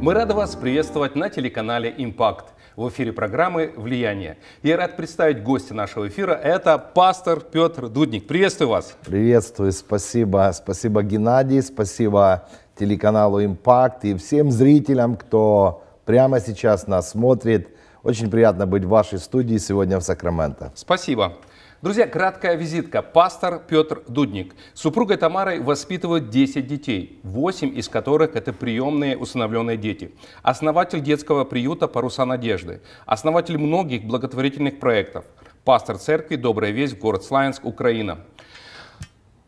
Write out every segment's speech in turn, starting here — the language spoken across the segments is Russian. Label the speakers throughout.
Speaker 1: Мы рады вас приветствовать на телеканале «Импакт». В эфире программы «Влияние». Я рад представить гостя нашего эфира. Это пастор Петр Дудник. Приветствую вас.
Speaker 2: Приветствую, спасибо. Спасибо, Геннадий, спасибо телеканалу «Импакт» и всем зрителям, кто прямо сейчас нас смотрит. Очень приятно быть в вашей студии сегодня в Сакраменто.
Speaker 1: Спасибо. Друзья, краткая визитка. Пастор Петр Дудник. супругой Тамарой воспитывают 10 детей, 8 из которых это приемные усыновленные дети. Основатель детского приюта «Паруса надежды». Основатель многих благотворительных проектов. Пастор церкви «Добрая весть» в город Славянск, Украина.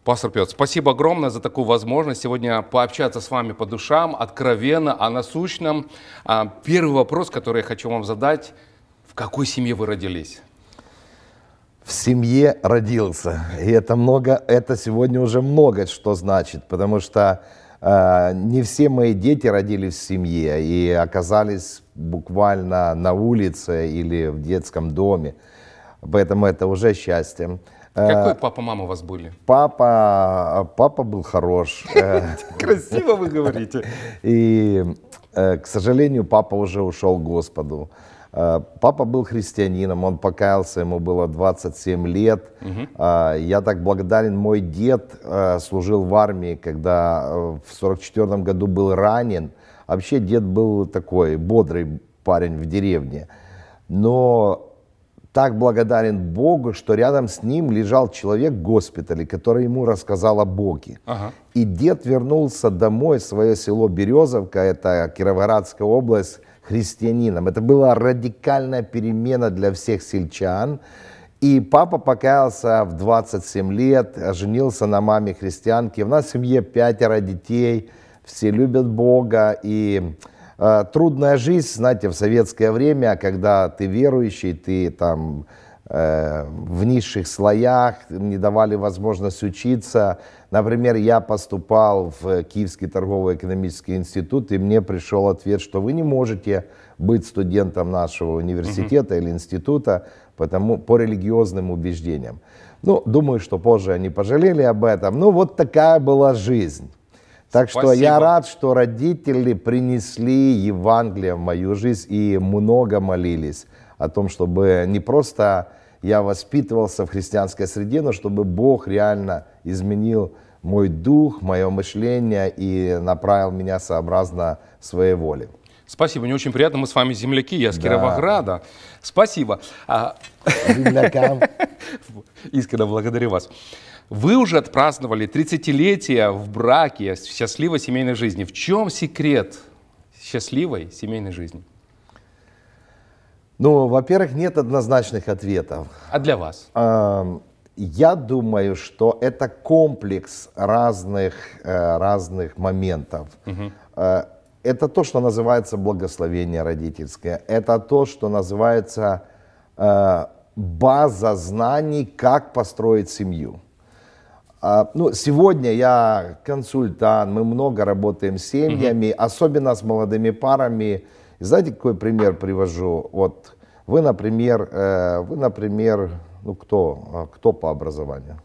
Speaker 1: Пастор Петр, спасибо огромное за такую возможность сегодня пообщаться с вами по душам, откровенно, о насущном. А, первый вопрос, который я хочу вам задать. В какой семье вы родились?
Speaker 2: в семье родился. И это много, это сегодня уже много что значит, потому что э, не все мои дети родились в семье и оказались буквально на улице или в детском доме. Поэтому это уже счастье. Э, Какой папа,
Speaker 1: мама у вас были?
Speaker 2: Папа, папа был хорош. Э. Красиво вы говорите. И, э, к сожалению, папа уже ушел к Господу. Э, папа был христианином, он покаялся, ему было 27 лет. Угу. Я так благодарен, мой дед э, служил в армии, когда в 44 году был ранен. Вообще дед был такой бодрый парень в деревне. Но так благодарен Богу, что рядом с ним лежал человек в госпитале, который ему рассказал о Боге. Ага. И дед вернулся домой в свое село Березовка, это Кировоградская область, христианином. Это была радикальная перемена для всех сельчан. И папа покаялся в 27 лет, женился на маме христианке. У нас в семье пятеро детей, все любят Бога. И Э, трудная жизнь, знаете, в советское время, когда ты верующий, ты там э, в низших слоях, не давали возможность учиться. Например, я поступал в Киевский торгово-экономический институт, и мне пришел ответ, что вы не можете быть студентом нашего университета mm-hmm. или института потому, по религиозным убеждениям. Ну, думаю, что позже они пожалели об этом. Ну, вот такая была жизнь. Так Спасибо. что я рад, что родители принесли Евангелие в мою жизнь и много молились о том, чтобы не просто я воспитывался в христианской среде, но чтобы Бог реально изменил мой дух, мое мышление и направил меня сообразно своей воле.
Speaker 1: Спасибо, мне очень приятно, мы с вами земляки, я с да. Кировограда. Спасибо. А, Землякам. Искренне благодарю вас. Вы уже отпраздновали 30-летие в браке, в счастливой семейной жизни. В чем секрет счастливой семейной жизни?
Speaker 2: Ну, во-первых, нет однозначных ответов. А для вас? Я думаю, что это комплекс разных, э, разных моментов. Угу. Это то, что называется благословение родительское. Это то, что называется э, база знаний, как построить семью. А, ну, сегодня я консультант, мы много работаем с семьями, угу. особенно с молодыми парами. И знаете, какой пример привожу? Вот вы, например, э, вы, например, ну кто, а, кто по образованию?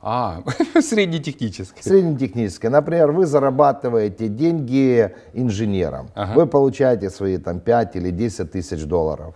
Speaker 2: А, среднетехническое. Среднетехническое. Например, вы зарабатываете деньги инженером. Ага. Вы получаете свои там 5 или 10 тысяч долларов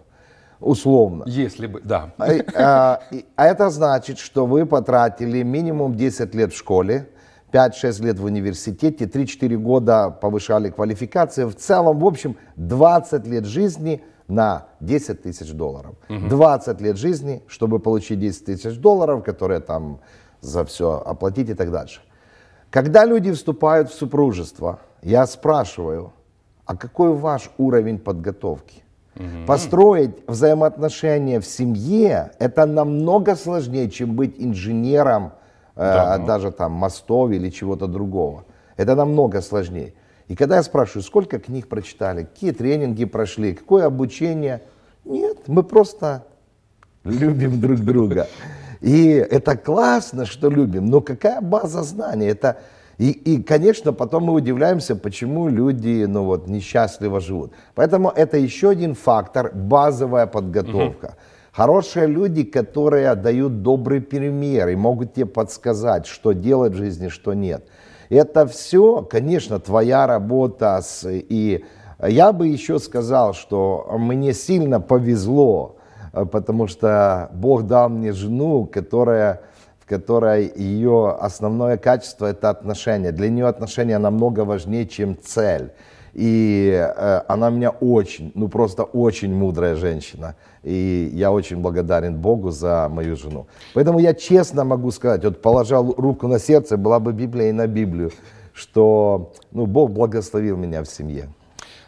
Speaker 2: условно.
Speaker 1: Если бы, да. А, а,
Speaker 2: а это значит, что вы потратили минимум 10 лет в школе, 5-6 лет в университете, 3-4 года повышали квалификацию. В целом, в общем, 20 лет жизни на 10 тысяч долларов. Угу. 20 лет жизни, чтобы получить 10 тысяч долларов, которые там за все оплатить и так дальше. Когда люди вступают в супружество, я спрашиваю, а какой ваш уровень подготовки? Угу. Построить взаимоотношения в семье это намного сложнее, чем быть инженером э, да, э, ну. даже там мостов или чего-то другого. Это намного сложнее. И когда я спрашиваю, сколько книг прочитали, какие тренинги прошли, какое обучение, нет, мы просто любим друг друга. И это классно, что любим, но какая база знаний? Это и, и, конечно, потом мы удивляемся, почему люди, ну вот, несчастливо живут. Поэтому это еще один фактор, базовая подготовка. Угу. Хорошие люди, которые дают добрый пример и могут тебе подсказать, что делать в жизни, что нет. Это все, конечно, твоя работа. С, и я бы еще сказал, что мне сильно повезло, э, потому что Бог дал мне жену, которая которая ее основное качество – это отношения. Для нее отношения намного важнее, чем цель. И э, она меня очень, ну просто очень мудрая женщина. И я очень благодарен Богу за мою жену. Поэтому я честно могу сказать, вот положил руку на сердце, была бы Библия и на Библию, что ну, Бог благословил меня в семье.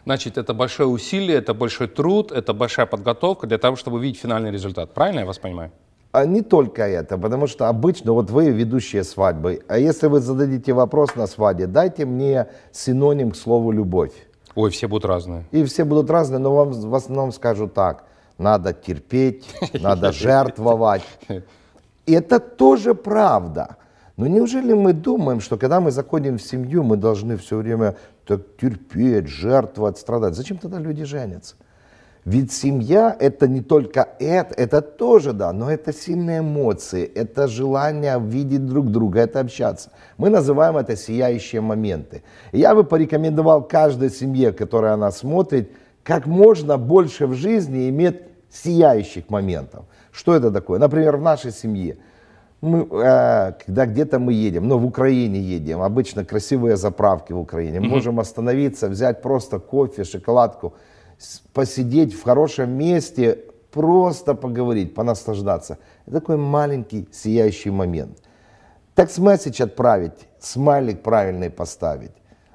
Speaker 1: Значит, это большое усилие, это большой труд, это большая подготовка для того, чтобы видеть финальный результат. Правильно я вас понимаю?
Speaker 2: А не только это, потому что обычно вот вы ведущие свадьбы, а если вы зададите вопрос на свадьбе, дайте мне синоним к слову «любовь». Ой, все будут разные. И все будут разные, но вам в основном скажут так, надо терпеть, надо жертвовать. И это тоже правда. Но неужели мы думаем, что когда мы заходим в семью, мы должны все время так терпеть, жертвовать, страдать? Зачем тогда люди женятся? Ведь семья – это не только это, это тоже, да, но это сильные эмоции, это желание видеть друг друга, это общаться. Мы называем это сияющие моменты. Я бы порекомендовал каждой семье, которая она смотрит, как можно больше в жизни иметь сияющих моментов. Что это такое? Например, в нашей семье – мы, э, когда где-то мы едем, но в Украине едем, обычно красивые заправки в Украине, mm-hmm. можем остановиться, взять просто кофе, шоколадку – посидеть в хорошем месте, просто поговорить, понаслаждаться. Это такой маленький сияющий момент. Так месседж отправить, смайлик правильный поставить,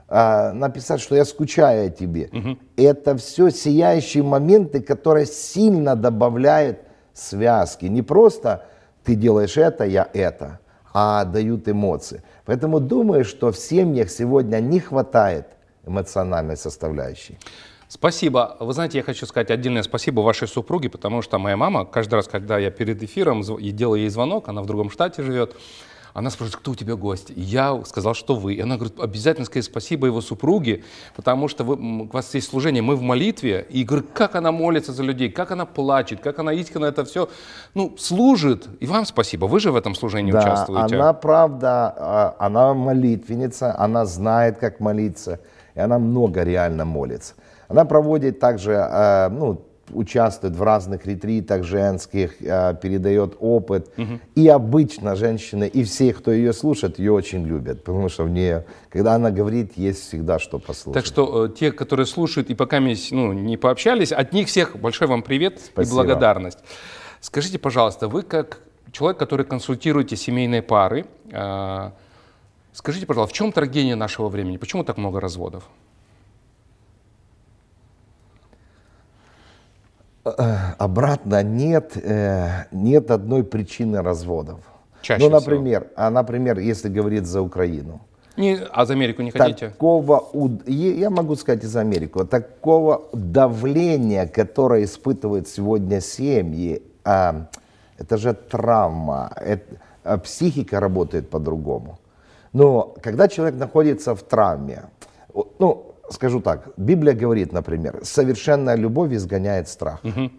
Speaker 2: а, написать, что я скучаю о тебе. Угу. Это все сияющие моменты, которые сильно добавляют связки. Не просто ты делаешь это, я это, а дают эмоции. Поэтому думаю, что в семьях сегодня не хватает эмоциональной составляющей.
Speaker 1: Спасибо. Вы знаете, я хочу сказать отдельное спасибо вашей супруге, потому что моя мама каждый раз, когда я перед эфиром и делаю ей звонок, она в другом штате живет, она спрашивает, кто у тебя гость? я сказал, что вы. И она говорит, обязательно скажи спасибо его супруге, потому что вы, у вас есть служение, мы в молитве. И говорю, как она молится за людей, как она плачет, как она искренне это все ну, служит. И вам спасибо, вы же в этом служении да, участвуете. она
Speaker 2: правда, а, она молитвенница, она знает, как молиться. И она много реально молится. Она проводит также, э, ну, участвует в разных ретритах женских, э, передает опыт. Угу. И обычно женщины, и все, кто ее слушает, ее очень любят, потому что в ней, когда она говорит, есть всегда что послушать. Так
Speaker 1: что э, те, которые слушают и пока мы ну, не пообщались, от них всех большой вам привет Спасибо. и благодарность. Скажите, пожалуйста, вы как человек, который консультируете семейные пары, скажите, пожалуйста, в чем трагедия нашего времени? Почему так много разводов?
Speaker 2: Э, обратно нет, э, нет одной причины разводов. Чаще ну, например, всего. а, например, если говорить за Украину.
Speaker 1: Не, а за Америку не хотите?
Speaker 2: Такого, я могу сказать и за Америку, такого давления, которое испытывают сегодня семьи, а, это же травма, это, а психика работает по-другому. Но когда человек находится в травме, ну, скажу так, Библия говорит, например, совершенная любовь изгоняет страх. Угу.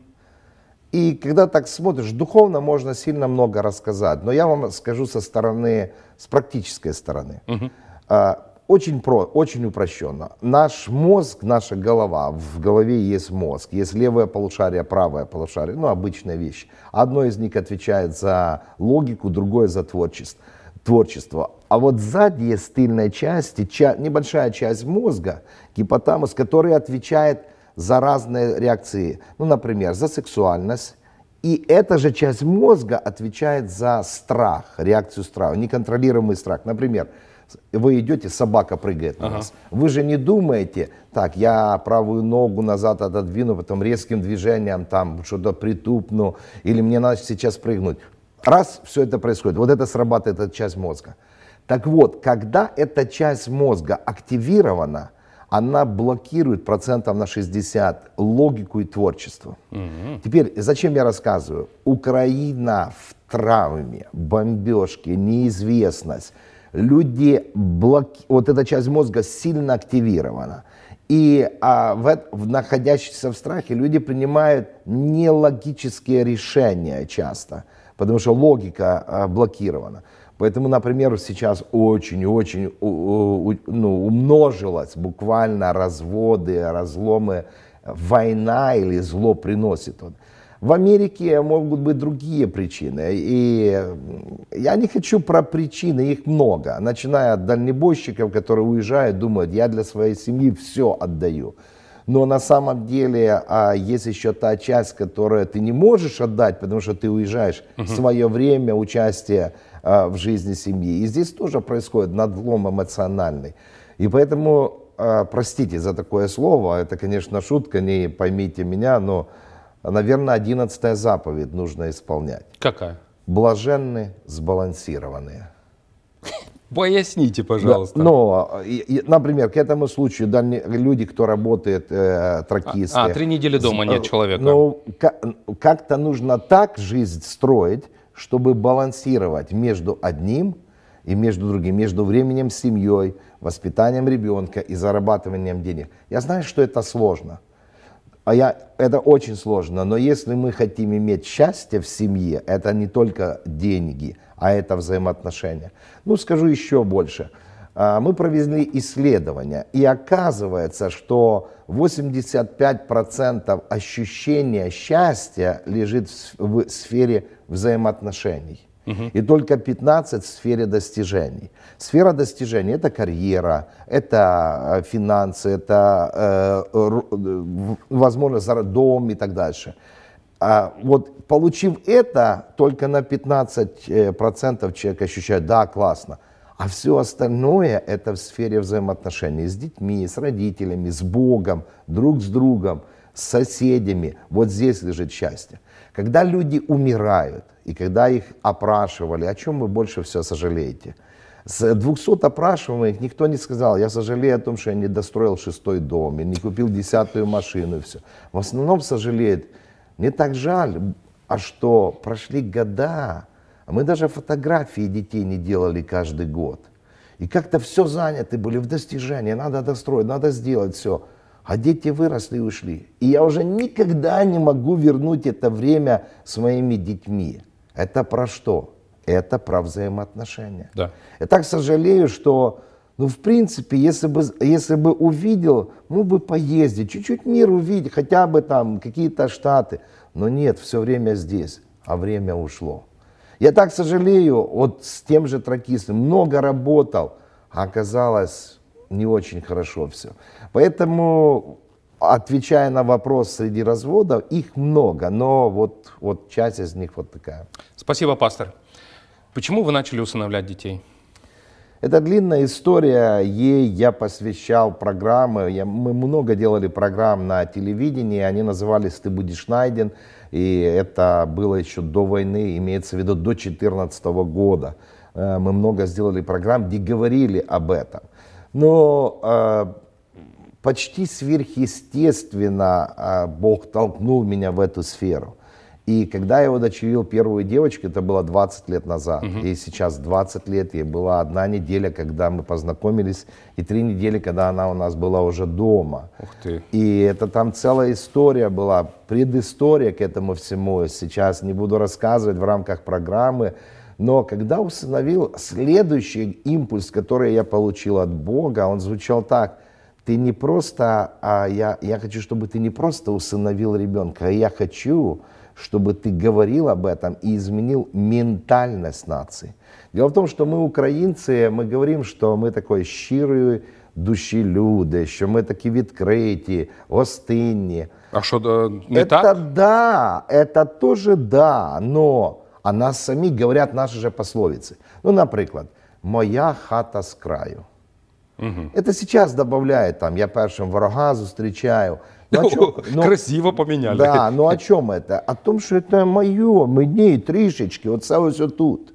Speaker 2: И когда так смотришь, духовно можно сильно много рассказать, но я вам скажу со стороны, с практической стороны. Угу. Очень, про, очень упрощенно. Наш мозг, наша голова, в голове есть мозг, есть левое полушарие, правое полушарие, ну обычная вещь. Одно из них отвечает за логику, другое за творчество. творчество. А вот задние стыльной части, ча небольшая часть мозга, гипотамус, который отвечает за разные реакции, ну, например, за сексуальность, и эта же часть мозга отвечает за страх, реакцию страха, неконтролируемый страх. Например, вы идете, собака прыгает на ага. вас. Вы же не думаете, так, я правую ногу назад отодвину, потом резким движением там что-то притупну, или мне надо сейчас прыгнуть. Раз, все это происходит. Вот это срабатывает эта часть мозга. Так вот, когда эта часть мозга активирована, она блокирует процентов на 60 логику и творчество. mm Теперь, зачем я рассказываю? Украина в травме, бомбежки, неизвестность. Люди, блок, вот эта часть мозга сильно активирована. И а, в, в, находящиеся в страхе люди принимают нелогические решения часто, потому что логика а, блокирована. Поэтому, например, сейчас очень-очень ну, умножилось буквально разводы, разломы, война или зло приносит. В Америке могут быть другие причины. И я не хочу про причины, их много. Начиная от дальнебойщиков, которые уезжают, думают, я для своей семьи все отдаю. Но на самом деле а, есть еще та часть, которую ты не можешь отдать, потому что ты уезжаешь. Угу. Свое время, участие а, в жизни семьи. И здесь тоже происходит надлом эмоциональный. И поэтому, а, простите за такое слово, это, конечно, шутка, не поймите меня, но, наверное, одиннадцатая заповедь нужно исполнять. Какая? Блаженны, сбалансированные. Поясните, пожалуйста. Да, но, и, и, например, к этому случаю дальне, люди, кто работает, э, тракисты. А, а, три недели дома нет э, человека. Ну, как-то нужно так жизнь строить, чтобы балансировать между одним и между другим, между временем с семьей, воспитанием ребенка и зарабатыванием денег. Я знаю, что это сложно. А я, это очень сложно, но если мы хотим иметь счастье в семье, это не только деньги, а это взаимоотношения. Ну, скажу еще больше – а, мы провезли исследования, и оказывается, что 85% ощущения счастья лежит в сфере взаимоотношений. И только 15 в сфере достижений. Сфера достижений это карьера, это э, финансы, это э, возможность за дом и так дальше. А вот получив это, только на 15% э, человек ощущает, да, классно. А все остальное это в сфере взаимоотношений с детьми, с родителями, с Богом, друг с другом, с соседями. Вот здесь лежит счастье. Когда люди умирают, и когда их опрашивали, о чем вы больше всего сожалеете? С 200 опрашиваемых никто не сказал, я сожалею о том, что я не достроил шестой дом, я не купил десятую машину и все. В основном сожалеет, мне так жаль, а что прошли года, а мы даже фотографии детей не делали каждый год. И как-то все заняты были в достижении, надо достроить, надо сделать все. А дети выросли и ушли. И я уже никогда не могу вернуть это время с моими детьми. Это про что? Это про взаимоотношения. Да. Я так сожалею, что, ну, в принципе, если бы, если бы увидел, мы бы поездить, чуть-чуть мир увидеть, хотя бы там какие-то штаты. Но нет, все время здесь, а время ушло. Я так сожалею, вот с тем же тракистом, много работал, а оказалось не очень хорошо все. Поэтому, отвечая на вопрос среди разводов, их много, но вот, вот часть из них вот такая.
Speaker 1: Спасибо, пастор. Почему вы начали усыновлять детей?
Speaker 2: Это длинная история, ей я посвящал программы, я, мы много делали программ на телевидении, они назывались «Ты будешь найден», и это было еще до войны, имеется в виду до 2014 года. Э, мы много сделали программ, где говорили об этом. Но э, почти сверхъестественно э, Бог толкнул меня в эту сферу. И когда я удочерил первую девочку, это было 20 лет назад, угу. ей сейчас 20 лет, ей была одна неделя, когда мы познакомились, и три недели, когда она у нас была уже дома. Ух ты. И это там целая история была, предыстория к этому всему. Сейчас не буду рассказывать в рамках программы, но когда усыновил, следующий импульс, который я получил от Бога, он звучал так. Ты не просто, а я, я хочу, чтобы ты не просто усыновил ребенка, а я хочу, чтобы ты говорил об этом и изменил ментальность нации. Дело в том, что мы, украинцы, мы говорим, что мы такой щирые души люди, що мы такие открытые, гостинні. А что не это так? да, это тоже да, но а нас сами говорят наши же пословицы. Ну, например, моя хата с краю. Угу. Это сейчас добавляет там, я першим ворога встречаю. Ну, о чем? Ну, Красиво
Speaker 1: поменяли. Да,
Speaker 2: но ну, о чем это? О том, что это мое, мне, тришечки, вот все все тут.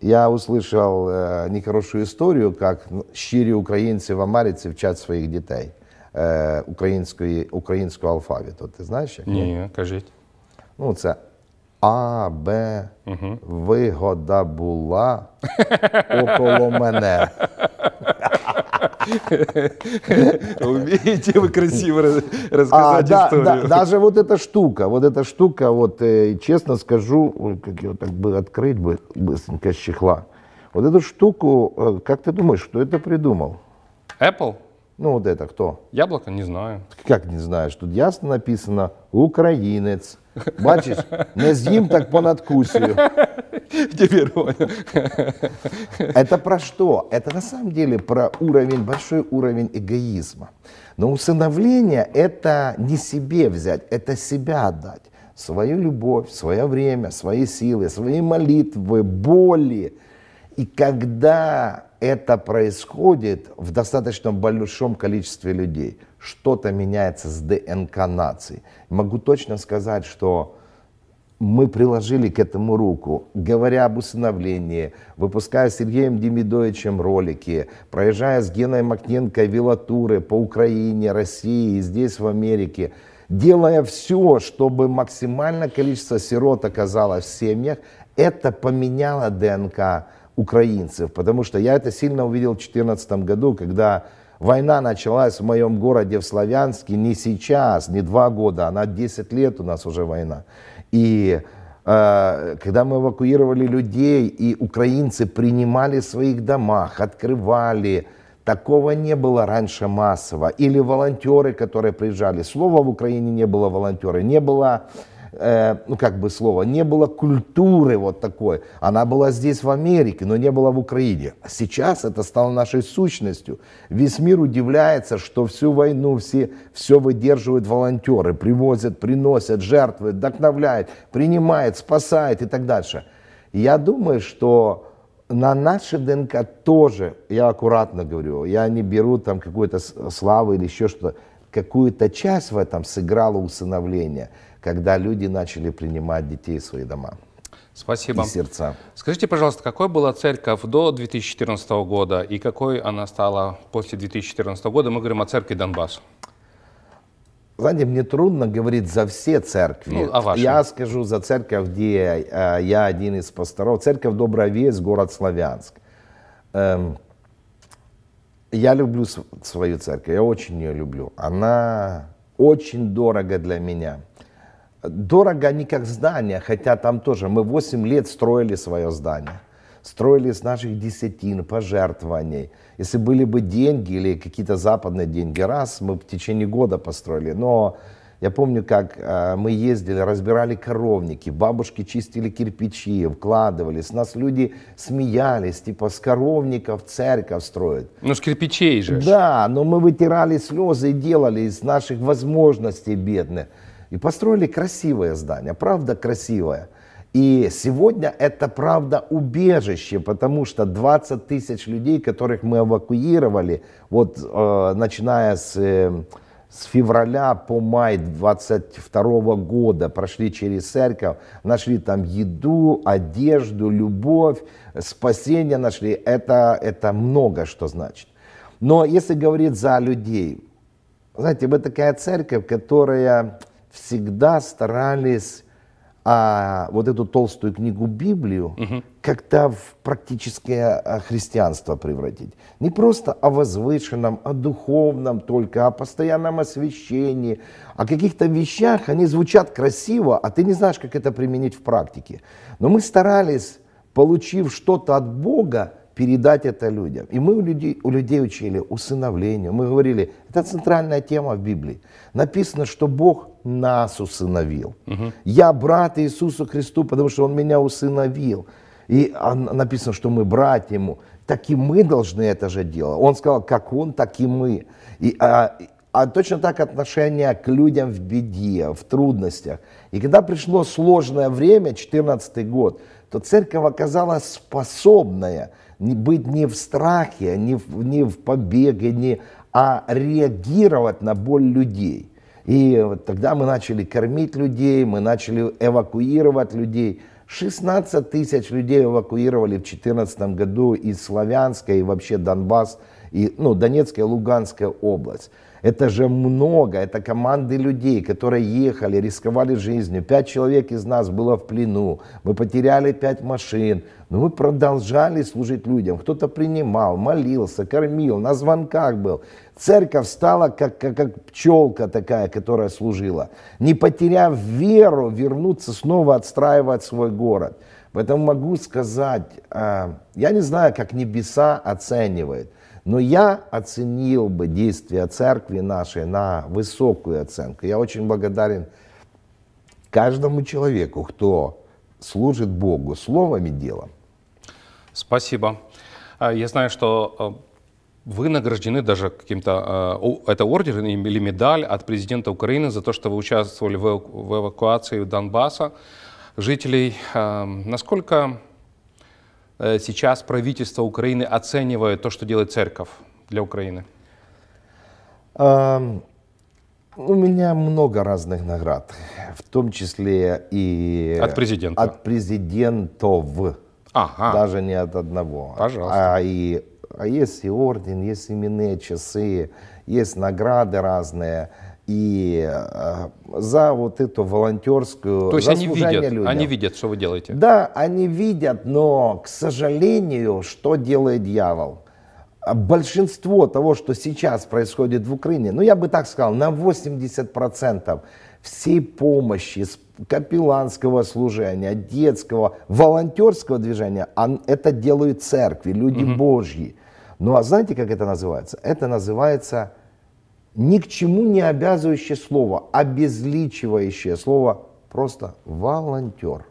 Speaker 2: Я услышал э, е, нехорошую историю, как щирі українці в Америці вчать своїх дітей е, української, українського алфавіту. Ти знаєш? Як? Ні, кажіть. Ну, це а, Б, угу. вигода була около мене. Умеете вы красиво а, рассказать историю. Даже вот эта штука, вот эта штука, вот э, честно скажу, как ее так бы открыть бы быстренько с чехла. Вот эту штуку, э, как ты думаешь, кто это придумал? Apple? Ну, вот это кто?
Speaker 1: Яблоко? Не знаю.
Speaker 2: Как не знаешь? Тут ясно написано «Украинец». Бачиш, не з'їм, так понадкусию. Теперь понял. Это про что? Это на самом деле про уровень, большой уровень эгоизма. Но усыновление – это не себе взять, это себя отдать. Свою любовь, свое время, свои силы, свои молитвы, боли. И когда это происходит в достаточно большом количестве людей. Что-то меняется с ДНК нации. Могу точно сказать, что мы приложили к этому руку, говоря об усыновлении, выпуская с Сергеем Демидовичем ролики, проезжая с Геной Макненко велотуры по Украине, России и здесь в Америке, делая все, чтобы максимальное количество сирот оказалось в семьях, это поменяло ДНК украинцев, потому что я это сильно увидел в 2014 году, когда война началась в моем городе в Славянске не сейчас, не два года, она 10 лет у нас уже война. И э, когда мы эвакуировали людей, и украинцы принимали в своих домах, открывали, такого не было раньше массово. Или волонтеры, которые приезжали. Слова в Украине не было волонтеры, не было э, ну как бы слово, не было культуры вот такой. Она была здесь в Америке, но не была в Украине. А сейчас это стало нашей сущностью. Весь мир удивляется, что всю войну все, все выдерживают волонтеры, привозят, приносят, жертвы, вдохновляют, принимают, спасают и так дальше. Я думаю, что на нашей ДНК тоже, я аккуратно говорю, я не беру там какую-то славу или еще что-то, какую-то часть в этом сыграло усыновление – когда люди начали принимать детей в свои дома.
Speaker 1: Спасибо. И сердца. Скажите, пожалуйста, какой была церковь до 2014 года и какой она стала после 2014 года? Мы говорим о церкви Донбасс.
Speaker 2: Знаете, мне трудно говорить за все церкви. Ну, а я скажу за церковь, где э, я один из пасторов. Церковь Добрая Весть, город Славянск. Эм, я люблю свою церковь, я очень ее люблю. Она очень дорого для меня дорого не как здание, хотя там тоже мы 8 лет строили свое здание. Строили из наших десятин, пожертвований. Если были бы деньги или какие-то западные деньги, раз, мы в течение года построили. Но я помню, как э, мы ездили, разбирали коровники, бабушки чистили кирпичи, вкладывались. Нас люди смеялись, типа с коровников церковь строят. Ну, с кирпичей же. Да, но мы вытирали слезы и делали из наших возможностей бедных. И построили красивое здание, правда красивое. И сегодня это, правда, убежище, потому что 20 тысяч людей, которых мы эвакуировали, вот э, начиная с, э, с февраля по май 22 года, прошли через церковь, нашли там еду, одежду, любовь, спасение нашли. Это, это много что значит. Но если говорить за людей, знаете, вы такая церковь, которая всегда старались а, вот эту толстую книгу Библию угу. как-то в практическое а, христианство превратить. Не просто о возвышенном, о духовном только, о постоянном освящении, о каких-то вещах, они звучат красиво, а ты не знаешь, как это применить в практике. Но мы старались, получив что-то от Бога, передать это людям. И мы у людей, у людей учили усыновлению. Мы говорили, это центральная тема в Библии. Написано, что Бог нас усыновил. Угу. Я брат Иисусу Христу, потому что Он меня усыновил. И написано, что мы брать Ему. Так и мы должны это же делать. Он сказал, как Он, так и мы. И, а, а точно так отношение к людям в беде, в трудностях. И когда пришло сложное время, 14 год, то церковь оказалась способная быть не в страхе, не в, не в побеге, не, а реагировать на боль людей. И вот тогда мы начали кормить людей, мы начали эвакуировать людей. 16 тысяч людей эвакуировали в 2014 году из Славянска и вообще Донбасс, и, ну, Донецкая Луганская область. Это же много, это команды людей, которые ехали, рисковали жизнью. Пять человек из нас было в плену, мы потеряли пять машин, но мы продолжали служить людям. Кто-то принимал, молился, кормил, на звонках был. Церковь стала как, как, как пчелка такая, которая служила. Не потеряв веру, вернуться снова отстраивать свой город. Поэтому могу сказать, а, я не знаю, как небеса оценивает, но я оценил бы действия церкви нашей на высокую оценку. Я очень благодарен каждому человеку, кто служит Богу словом и делом.
Speaker 1: Спасибо. А, я знаю, что а, вы награждены даже каким-то, э, это ордер или медаль от президента Украины за то, что вы участвовали в эвакуации Донбасса жителей. Э, насколько э, сейчас правительство Украины оценивает то, что делает церковь для Украины?
Speaker 2: Эм, у меня много разных наград, в том числе и... От президента? От президентов. Ага. Даже не от одного. Пожалуйста. А и а есть и орден, есть именные часы, есть награды разные. И э, за вот эту волонтерскую... То есть они видят, людям. они
Speaker 1: видят, что вы делаете?
Speaker 2: Да, они видят, но, к сожалению, что делает дьявол? А большинство того, что сейчас происходит в Украине, ну я бы так сказал, на 80% всей помощи, капелланского служения, детского, волонтерского движения, это делают церкви, люди угу. Божьи. Ну а знаете, как это называется? Это называется ни к чему не обязывающее слово, обезличивающее слово просто волонтер.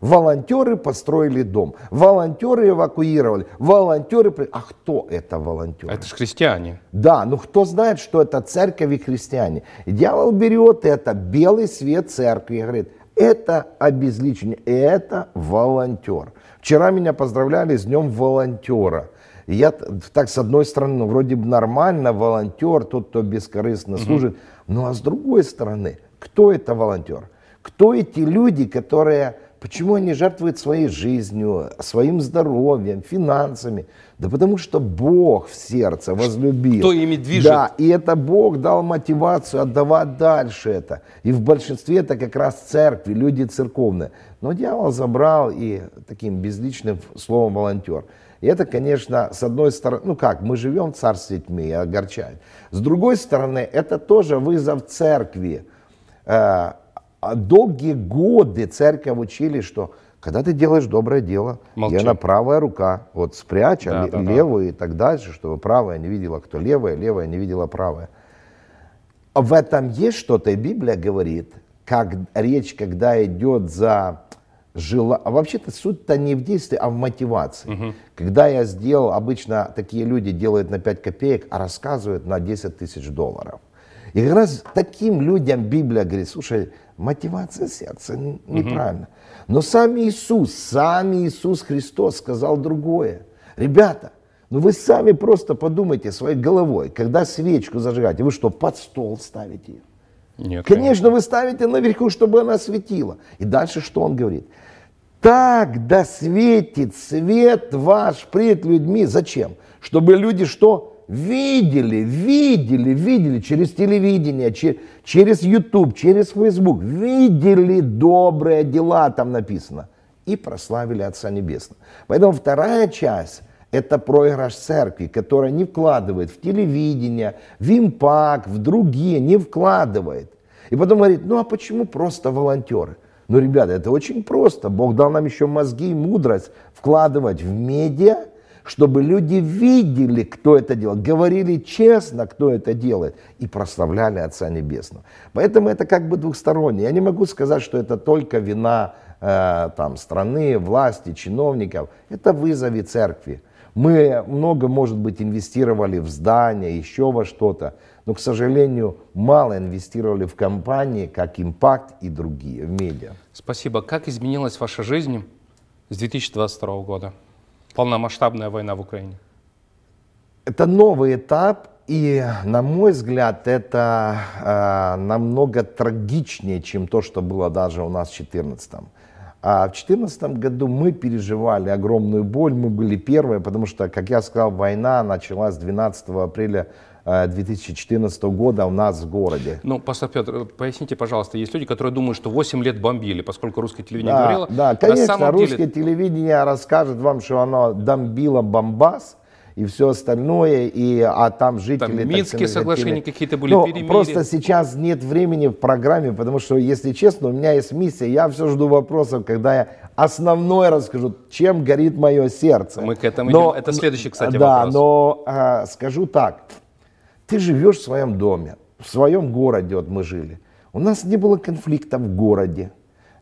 Speaker 2: Волонтеры построили дом, волонтеры эвакуировали, волонтеры... А кто это волонтеры? Это же христиане. Да, но ну кто знает, что это церковь и христиане. дьявол берет это, белый свет церкви, и говорит, это обезличение, это волонтер. Вчера меня поздравляли с днем волонтера. Я так, с одной стороны, ну, вроде бы нормально, волонтер, тот, кто бескорыстно угу. служит. Ну а с другой стороны, кто это волонтер? Кто эти люди, которые, почему они жертвуют своей жизнью, своим здоровьем, финансами? Да потому что Бог в сердце возлюбил. Кто ими движет? Да, и это Бог дал мотивацию отдавать дальше это. И в большинстве это как раз церкви, люди церковные. Но дьявол забрал и таким безличным словом волонтер. И это, конечно, с одной стороны, ну как, мы живем в царстве тьмы и огорчает. С другой стороны, это тоже вызов церкви. Э, а долгие годы церковь учили, что когда ты делаешь доброе дело, Молчи. и она правая рука, вот спрячь а да, ле- да, левую да. и так дальше, чтобы правая не видела, кто левая, левая не видела правая. В этом есть что-то, и Библия говорит, как речь, когда идет за жила. А вообще-то суть-то не в действии, а в мотивации. Угу. Когда я сделал, обычно такие люди делают на 5 копеек, а рассказывают на 10 тысяч долларов. И как раз таким людям Библия говорит, слушай, мотивация сердца неправильно. Угу. Но сам Иисус, сам Иисус Христос сказал другое. Ребята, ну вы сами просто подумайте своей головой, когда свечку зажигаете, вы что, под стол ставите ее? Нет, конечно, конечно, вы ставите наверху, чтобы она светила. И дальше что он говорит? Так да светит свет ваш пред людьми. Зачем? Чтобы люди что? Видели, видели, видели через телевидение, че, через YouTube, через Facebook. Видели добрые дела, там написано. И прославили Отца Небесного. Поэтому вторая часть это проигрыш церкви, которая не вкладывает в телевидение, в импакт, в другие, не вкладывает. И потом говорит, ну а почему просто волонтеры? Но, ну, ребята, это очень просто. Бог дал нам еще мозги и мудрость вкладывать в медиа, чтобы люди видели, кто это делает, говорили честно, кто это делает, и прославляли Отца Небесного. Поэтому это как бы двухстороннее. Я не могу сказать, что это только вина э, там, страны, власти, чиновников. Это вызови церкви мы много, может быть, инвестировали в здания, еще во что-то, но, к сожалению, мало инвестировали в компании, как Impact и другие, в медиа.
Speaker 1: Спасибо. Как изменилась ваша жизнь с 2022 года? Полномасштабная война в Украине.
Speaker 2: Это новый этап, и, на мой взгляд, это э, намного трагичнее, чем то, что было даже у нас в 2014. А в 2014 году мы переживали огромную боль, мы были первые, потому что, как я сказал, война началась 12 апреля 2014 э, года у нас в городе.
Speaker 1: Ну, пастор Петр, поясните, пожалуйста, есть люди, которые думают, что 8 лет бомбили, поскольку русское телевидение да, говорило. Да, конечно, русское деле...
Speaker 2: телевидение расскажет вам, что оно бомбило бомбас, и все остальное, и, а там жители... Там Минские так, соглашения какие-то были, ну, Просто сейчас нет времени в программе, потому что, если честно, у меня есть миссия, я все жду вопросов, когда я основное расскажу, чем горит мое сердце. Мы к этому но, идем. Это следующий, кстати, да, вопрос. Да, но а, скажу так, ты живешь в своем доме, в своем городе, вот мы жили. У нас не было конфликта в городе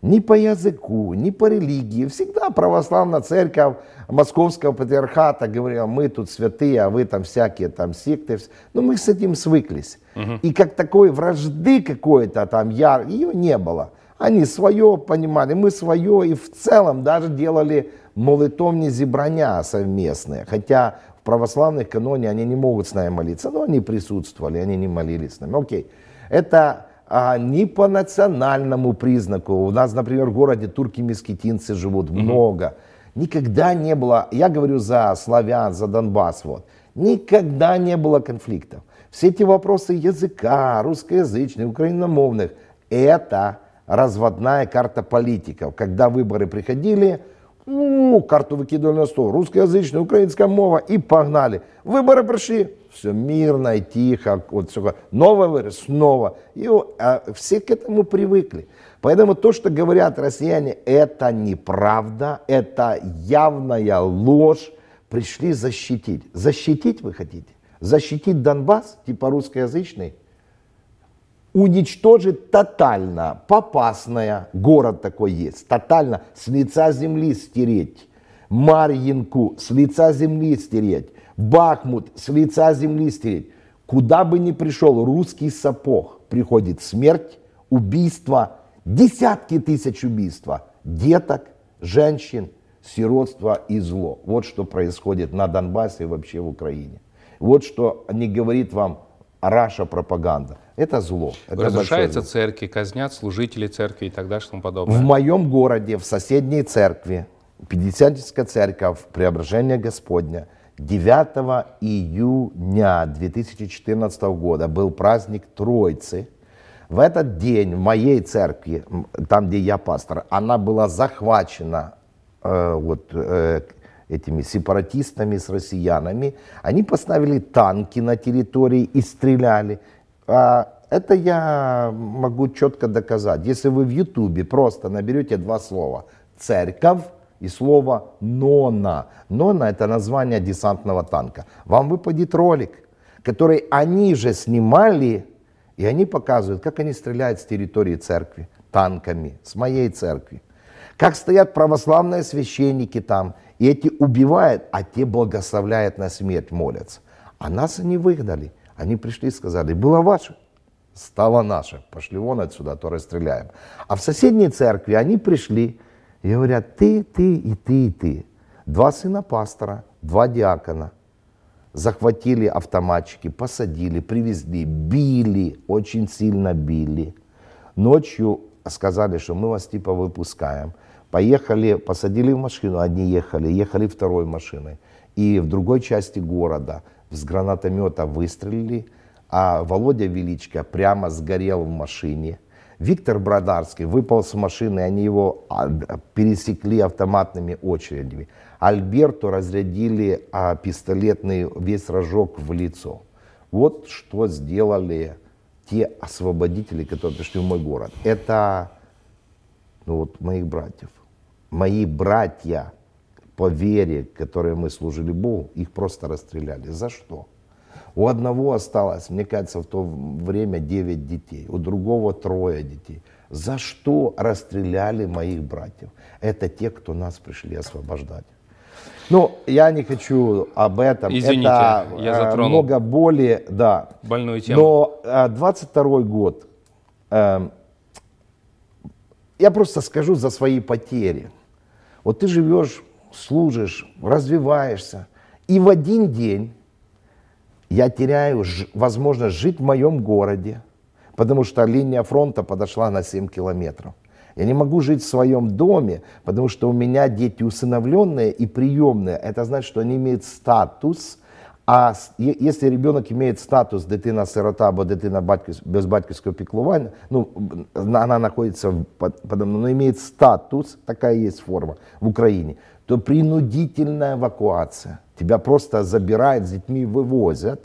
Speaker 2: ни по языку, ни по религии. Всегда православная церковь Московского патриархата говорила, мы тут святые, а вы там всякие там секты. Но мы с этим свыклись. Угу. И как такой вражды какой-то там яр, ее не было. Они свое понимали, мы свое, и в целом даже делали молитовные зебрания совместные. Хотя в православных каноне они не могут с нами молиться, но они присутствовали, они не молились с нами. Окей, это а ни по национальному признаку. У нас, например, в городе турки-мескитинцы живут mm-hmm. много. Никогда не было, я говорю за славян, за Донбасс, вот, никогда не было конфликтов. Все эти вопросы языка, русскоязычных, украиномовных, это разводная карта политиков. Когда выборы приходили, ну, карту выкидывали на стол, русскоязычная, украинская мова, и погнали. Выборы прошли, все мирно и тихо, вот все, новый вирус, снова. И а, все к этому привыкли. Поэтому то, что говорят россияне, это неправда, это явная ложь. Пришли защитить. Защитить вы хотите? Защитить Донбасс, типа русскоязычный? уничтожить тотально, попасная, город такой есть, тотально с лица земли стереть, Марьинку с лица земли стереть, Бахмут с лица земли стереть. Куда бы ни пришел русский сапог, приходит смерть, убийство, десятки тысяч убийства деток, женщин, сиротство и зло. Вот что происходит на Донбассе и вообще в Украине. Вот что не говорит вам раша пропаганда. Это зло. Это Разрушаются зло.
Speaker 1: церкви, казнят служителей церкви и так далее, тому подобное. В
Speaker 2: моем городе, в соседней церкви, Пятидесятническая церковь, Преображение Господня, 9 июня 2014 года был праздник Троицы. В этот день в моей церкви, там, где я пастор, она была захвачена э, вот, э, этими сепаратистами с россиянами. Они поставили танки на территории и стреляли. А это я могу четко доказать. Если вы в Ютубе просто наберете два слова «церковь», и слово «нона». «Нона» — это название десантного танка. Вам выпадет ролик, который они же снимали, и они показывают, как они стреляют с территории церкви танками, с моей церкви. Как стоят православные священники там, и эти убивают, а те благословляют на смерть, молятся. А нас они выгнали. Они пришли и сказали, было ваше, стало наше. Пошли вон отсюда, а то расстреляем. А в соседней церкви они пришли, и говорят, ты, ты и ты и ты. Два сына пастора, два диакона. Захватили автоматчики, посадили, привезли, били, очень сильно били. Ночью сказали, что мы вас типа выпускаем. Поехали, посадили в машину, одни ехали, ехали второй машиной. И в другой части города с гранатомета выстрелили, а Володя Величко прямо сгорел в машине – Виктор Бродарский выпал с машины, они его а, пересекли автоматными очередями. Альберту разрядили а, пистолетный весь рожок в лицо. Вот что сделали те освободители, которые пришли в мой город. Это ну, вот моих братьев. Мои братья по вере, которые мы служили Богу, их просто расстреляли. За что? У одного осталось, мне кажется, в то время 9 детей, у другого трое детей. За что расстреляли моих братьев? Это те, кто нас пришли освобождать. Ну, я не хочу об этом. Извините, это я э, затронул. много боли, да. Больную тему. Но 22 э, год. Эм, я просто скажу за свои потери. Вот ты живешь, служишь, развиваешься. И в один день я теряю возможность жить в моем городе, потому что линия фронта подошла на 7 километров. Я не могу жить в своем доме, потому что у меня дети усыновленные и приемные. Это значит, что они имеют статус, а если ребенок имеет статус дитина-сирота або дитина батьків, без батьківського піклування, ну, она находится, под, под, но имеет статус, такая есть форма в Украине, то принудительная эвакуация – Тебя просто забирают с детьми, вывозят.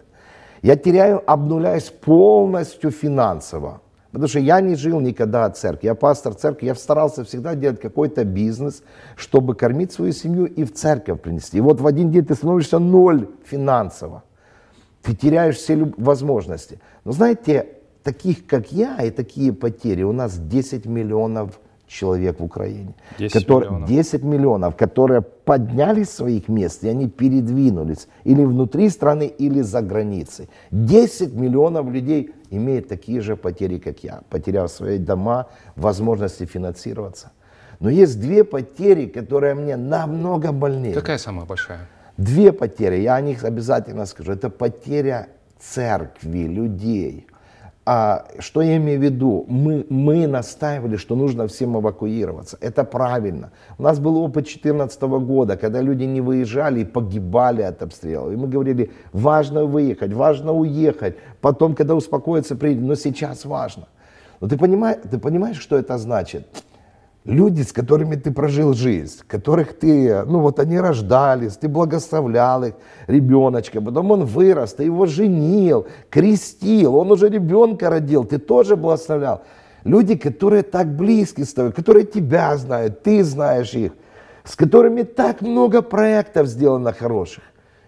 Speaker 2: Я теряю, обнуляюсь полностью финансово. Потому что я не жил никогда от церкви. Я пастор церкви, я старался всегда делать какой-то бизнес, чтобы кормить свою семью и в церковь принести. И вот в один день ты становишься ноль финансово. Ты теряешь все возможности. Но знаете, таких как я и такие потери у нас 10 миллионов человек человек в Украине. 10 которые, миллионов. 10 миллионов, которые поднялись с своих мест, и они передвинулись или внутри страны, или за границей. 10 миллионов людей имеют такие же потери, как я, потеряв свои дома, возможности финансироваться. Но есть две потери, которые мне намного больнее. Какая
Speaker 1: самая большая?
Speaker 2: Две потери, я о них обязательно скажу. Это потеря церкви, людей. А, что я имею в виду? Мы, мы настаивали, что нужно всем эвакуироваться. Это правильно. У нас был опыт 2014 года, когда люди не выезжали и погибали от обстрелов. И мы говорили, важно выехать, важно уехать. Потом, когда успокоится, приедет. Но сейчас важно. Но ты понимаешь, ты понимаешь, что это значит? Люди, с которыми ты прожил жизнь, которых ты, ну вот они рождались, ты благословлял их, ребеночка, потом он вырос, ты его женил, крестил, он уже ребенка родил, ты тоже благословлял. Люди, которые так близки с тобой, которые тебя знают, ты знаешь их, с которыми так много проектов сделано хороших.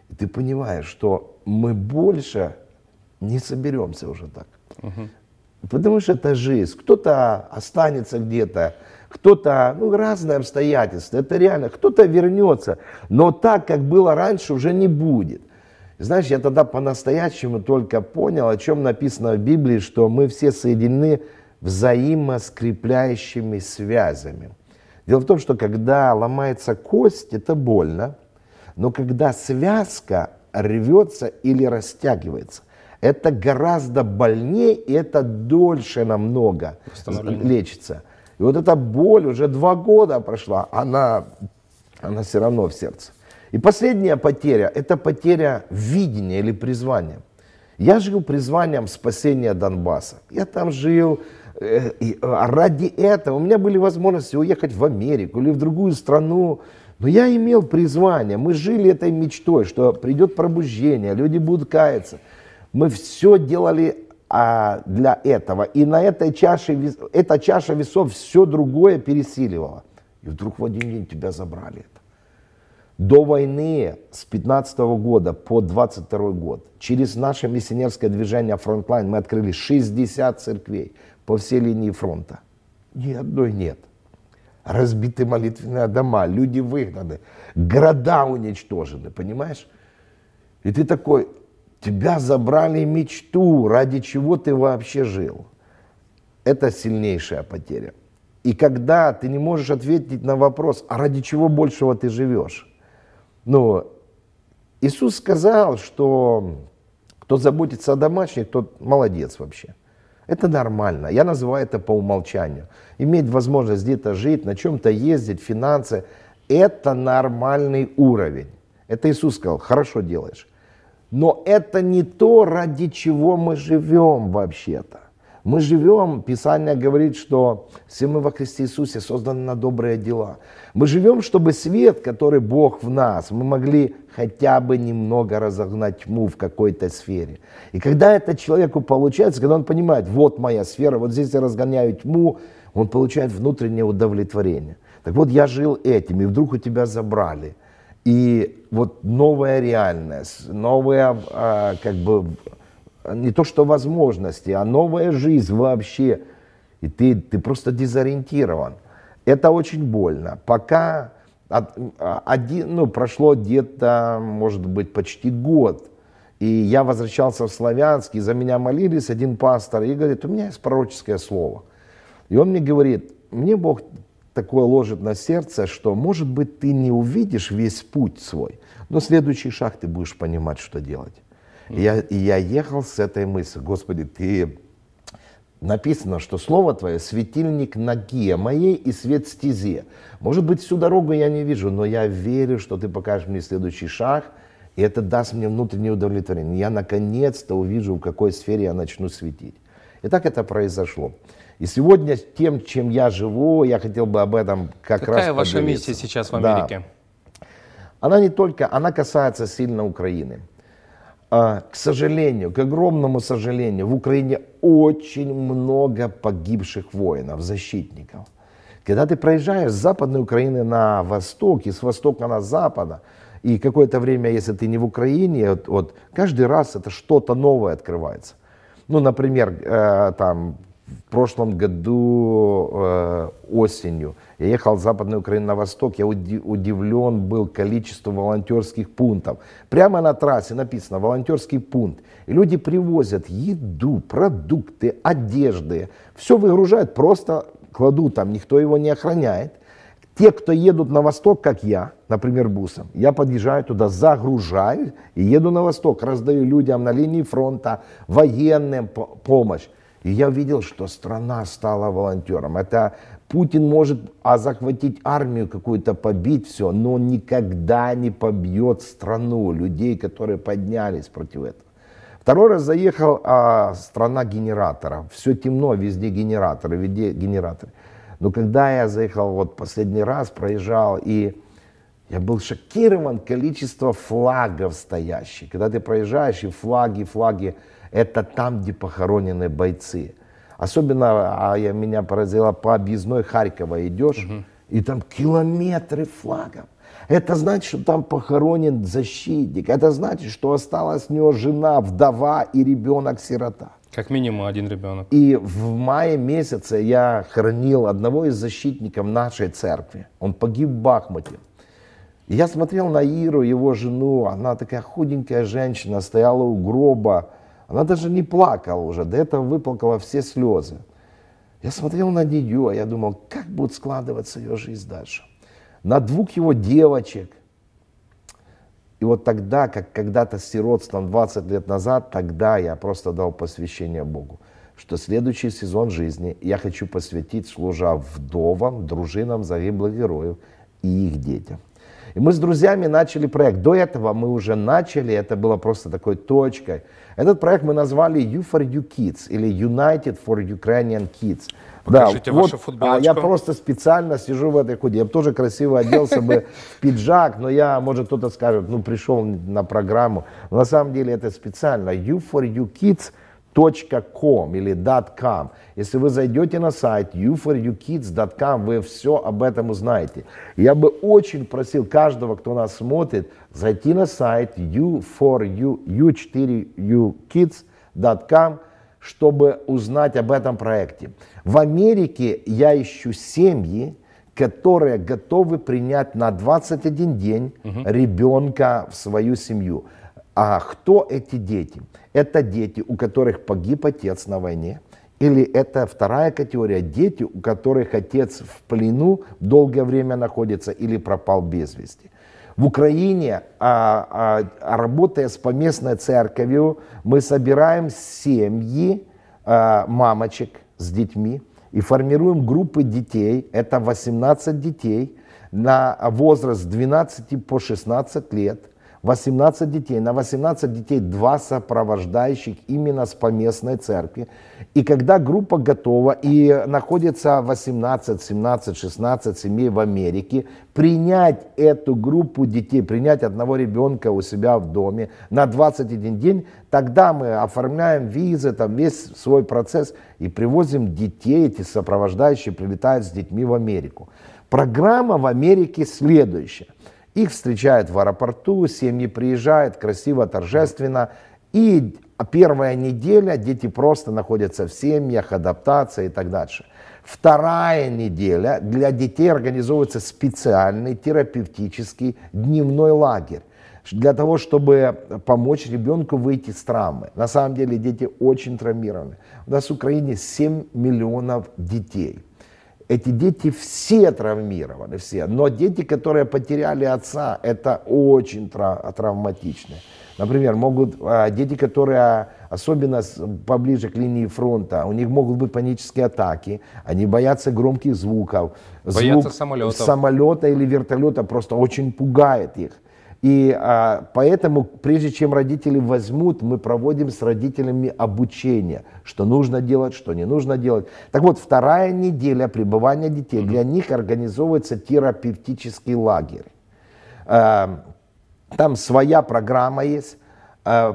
Speaker 2: И ты понимаешь, что мы больше не соберемся уже так. Угу. Потому что это жизнь. Кто-то останется где-то, кто-то, ну, разные обстоятельства, это реально, кто-то вернется, но так, как было раньше, уже не будет. Знаешь, я тогда по-настоящему только понял, о чем написано в Библии, что мы все соединены взаимоскрепляющими связями. Дело в том, что когда ломается кость, это больно, но когда связка рвется или растягивается, это гораздо больнее и это дольше намного лечится. И вот эта боль уже два года прошла, она, она все равно в сердце. И последняя потеря – это потеря видения или призвания. Я жил призванием спасения Донбасса. Я там жил э, и э, ради этого. У меня были возможности уехать в Америку или в другую страну. Но я имел призвание. Мы жили этой мечтой, что придет пробуждение, люди будут каяться. Мы все делали а, для этого. И на этой чаше, эта чаша весов все другое пересиливала. И вдруг в один день тебя забрали это. До войны с 15 года по 22 год через наше миссионерское движение «Фронтлайн» мы открыли 60 церквей по всей линии фронта. Ни одной нет. Разбиты молитвенные дома, люди выгнаны, города уничтожены, понимаешь? И ты такой, тебя забрали мечту, ради чего ты вообще жил. Это сильнейшая потеря. И когда ты не можешь ответить на вопрос, а ради чего большего ты живешь? Ну, Иисус сказал, что кто заботится о домашних, тот молодец вообще. Это нормально. Я называю это по умолчанию. Иметь возможность где-то жить, на чем-то ездить, финансы – это нормальный уровень. Это Иисус сказал, хорошо делаешь. Но это не то, ради чего мы живем вообще-то. Мы живем, Писание говорит, что все мы во Христе Иисусе созданы на добрые дела. Мы живем, чтобы свет, который Бог в нас, мы могли хотя бы немного разогнать тьму в какой-то сфере. И когда это человеку получается, когда он понимает, вот моя сфера, вот здесь я разгоняю тьму, он получает внутреннее удовлетворение. Так вот, я жил этим, и вдруг у тебя забрали – и вот новая реальность, новая, а, как бы, не то что возможности, а новая жизнь вообще. И ты, ты просто дезориентирован. Это очень больно. Пока от, а, один, ну, прошло где-то, может быть, почти год, и я возвращался в Славянск, и за меня молились один пастор, и говорит, у меня есть пророческое слово. И он мне говорит, мне Бог такое ложит на сердце, что, может быть, ты не увидишь весь путь свой, но следующий шаг ты будешь понимать, что делать. И я, и я ехал с этой мыслью, Господи, ты написано, что слово твое светильник ноге моей и свет стезе. Может быть, всю дорогу я не вижу, но я верю, что ты покажешь мне следующий шаг, и это даст мне внутреннее удовлетворение. Я наконец-то увижу, в какой сфере я начну светить. И так это произошло. И сегодня тем, чем я живу, я хотел бы об этом как Какая раз Какая ваша поделиться. миссия сейчас в Америке? Да. Она не только, она касается сильно Украины. А, к сожалению, к огромному сожалению, в Украине очень много погибших воинов, защитников. Когда ты проезжаешь с Западной Украины на восток и с востока на запад, и какое-то время, если ты не в Украине, вот, вот каждый раз это что-то новое открывается. Ну, например, э, там в прошлом году э, осенью. Я ехал с Западной Украины на восток, я удивлен был количеством волонтерских пунктов. Прямо на трассе написано «волонтерский пункт». И люди привозят еду, продукты, одежды, все выгружают, просто кладут там, никто его не охраняет. Те, кто едут на восток, как я, например, бусом, я подъезжаю туда, загружаю и еду на восток, раздаю людям на линии фронта, военным помощь. И я видел, что страна стала волонтером. Это Путин может а захватить армию какую-то, побить все, но он никогда не побьет страну, людей, которые поднялись против этого. Второй раз заехал а, страна генератора. Все темно, везде генераторы, везде генераторы. Но когда я заехал вот последний раз, проезжал, и я был шокирован количество флагов стоящих. Когда ты проезжаешь, и флаги, флаги, это там, где похоронены бойцы. Особенно а я, меня поразило, по объездной Харькова идешь, угу. и там километры флагов. Это значит, что там похоронен защитник. Это значит, что осталась у него жена, вдова и ребенок-сирота. Как минимум один ребенок. И в мае месяце я хранил одного из защитников нашей церкви. Он погиб в Бахмуте. я смотрел на Иру, его жену. Она такая худенькая женщина, стояла у гроба она даже не плакала уже, до этого выплакала все слезы. Я смотрел на нее, а я думал, как будет складываться ее жизнь дальше. На двух его девочек. И вот тогда, как когда-то с сиротством 20 лет назад, тогда я просто дал посвящение Богу, что следующий сезон жизни я хочу посвятить, служа вдовам, дружинам загиблых героев и их детям. И мы с друзьями начали проект. До этого мы уже начали, это было просто такой точкой – этот проект мы назвали You for You Kids или United for Ukrainian Kids. Покажите да, вашу вот, а, футболочку. А я просто специально сижу в этой худе. Я бы тоже красиво оделся бы в пиджак, но я, может, кто-то скажет, ну, пришел на программу. Но на самом деле это специально. You for You Kids – .com или .com. Если вы зайдете на сайт youforyoukids.com, вы все об этом узнаете. Я бы очень просил каждого, кто нас смотрит, зайти на сайт u4youkids.com, чтобы узнать об этом проекте. В Америке я ищу семьи, которые готовы принять на 21 день угу. ребенка в свою семью. А кто эти дети? Это дети, у которых погиб отец на войне. Или это вторая категория, дети, у которых отец в плену долгое время находится или пропал без вести. В Украине, а, а, а, работая с поместной церковью, мы собираем семьи а, мамочек с детьми и формируем группы детей, это 18 детей, на возраст 12 по 16 лет – 18 детей. На 18 детей два сопровождающих именно с поместной церкви. И когда группа готова и находится 18, 17, 16 семей в Америке, принять эту группу детей, принять одного ребенка у себя в доме на 21 день, тогда мы оформляем визы, там весь свой процесс и привозим детей, эти сопровождающие прилетают с детьми в Америку. Программа в Америке следующая – их встречают в аэропорту, семьи приезжают, красиво, торжественно. И первая неделя дети просто находятся в семьях, адаптация и так дальше. Вторая неделя для детей организовывается специальный терапевтический дневной лагерь для того, чтобы помочь ребенку выйти с травмы. На самом деле дети очень травмированы. У нас в Украине 7 миллионов детей – эти дети все травмированы, все. Но дети, которые потеряли отца, это очень трав- травматично. Например, могут а, дети, которые а, особенно поближе к линии фронта, у них могут быть панические атаки, они боятся громких звуков. Боятся Звук самолетов. самолета или вертолета просто очень пугает их. И а, поэтому, прежде чем родители возьмут, мы проводим с родителями обучение, что нужно делать, что не нужно делать. Так вот, вторая неделя пребывания детей, для них организовывается терапевтический лагерь. А, там своя программа есть Э,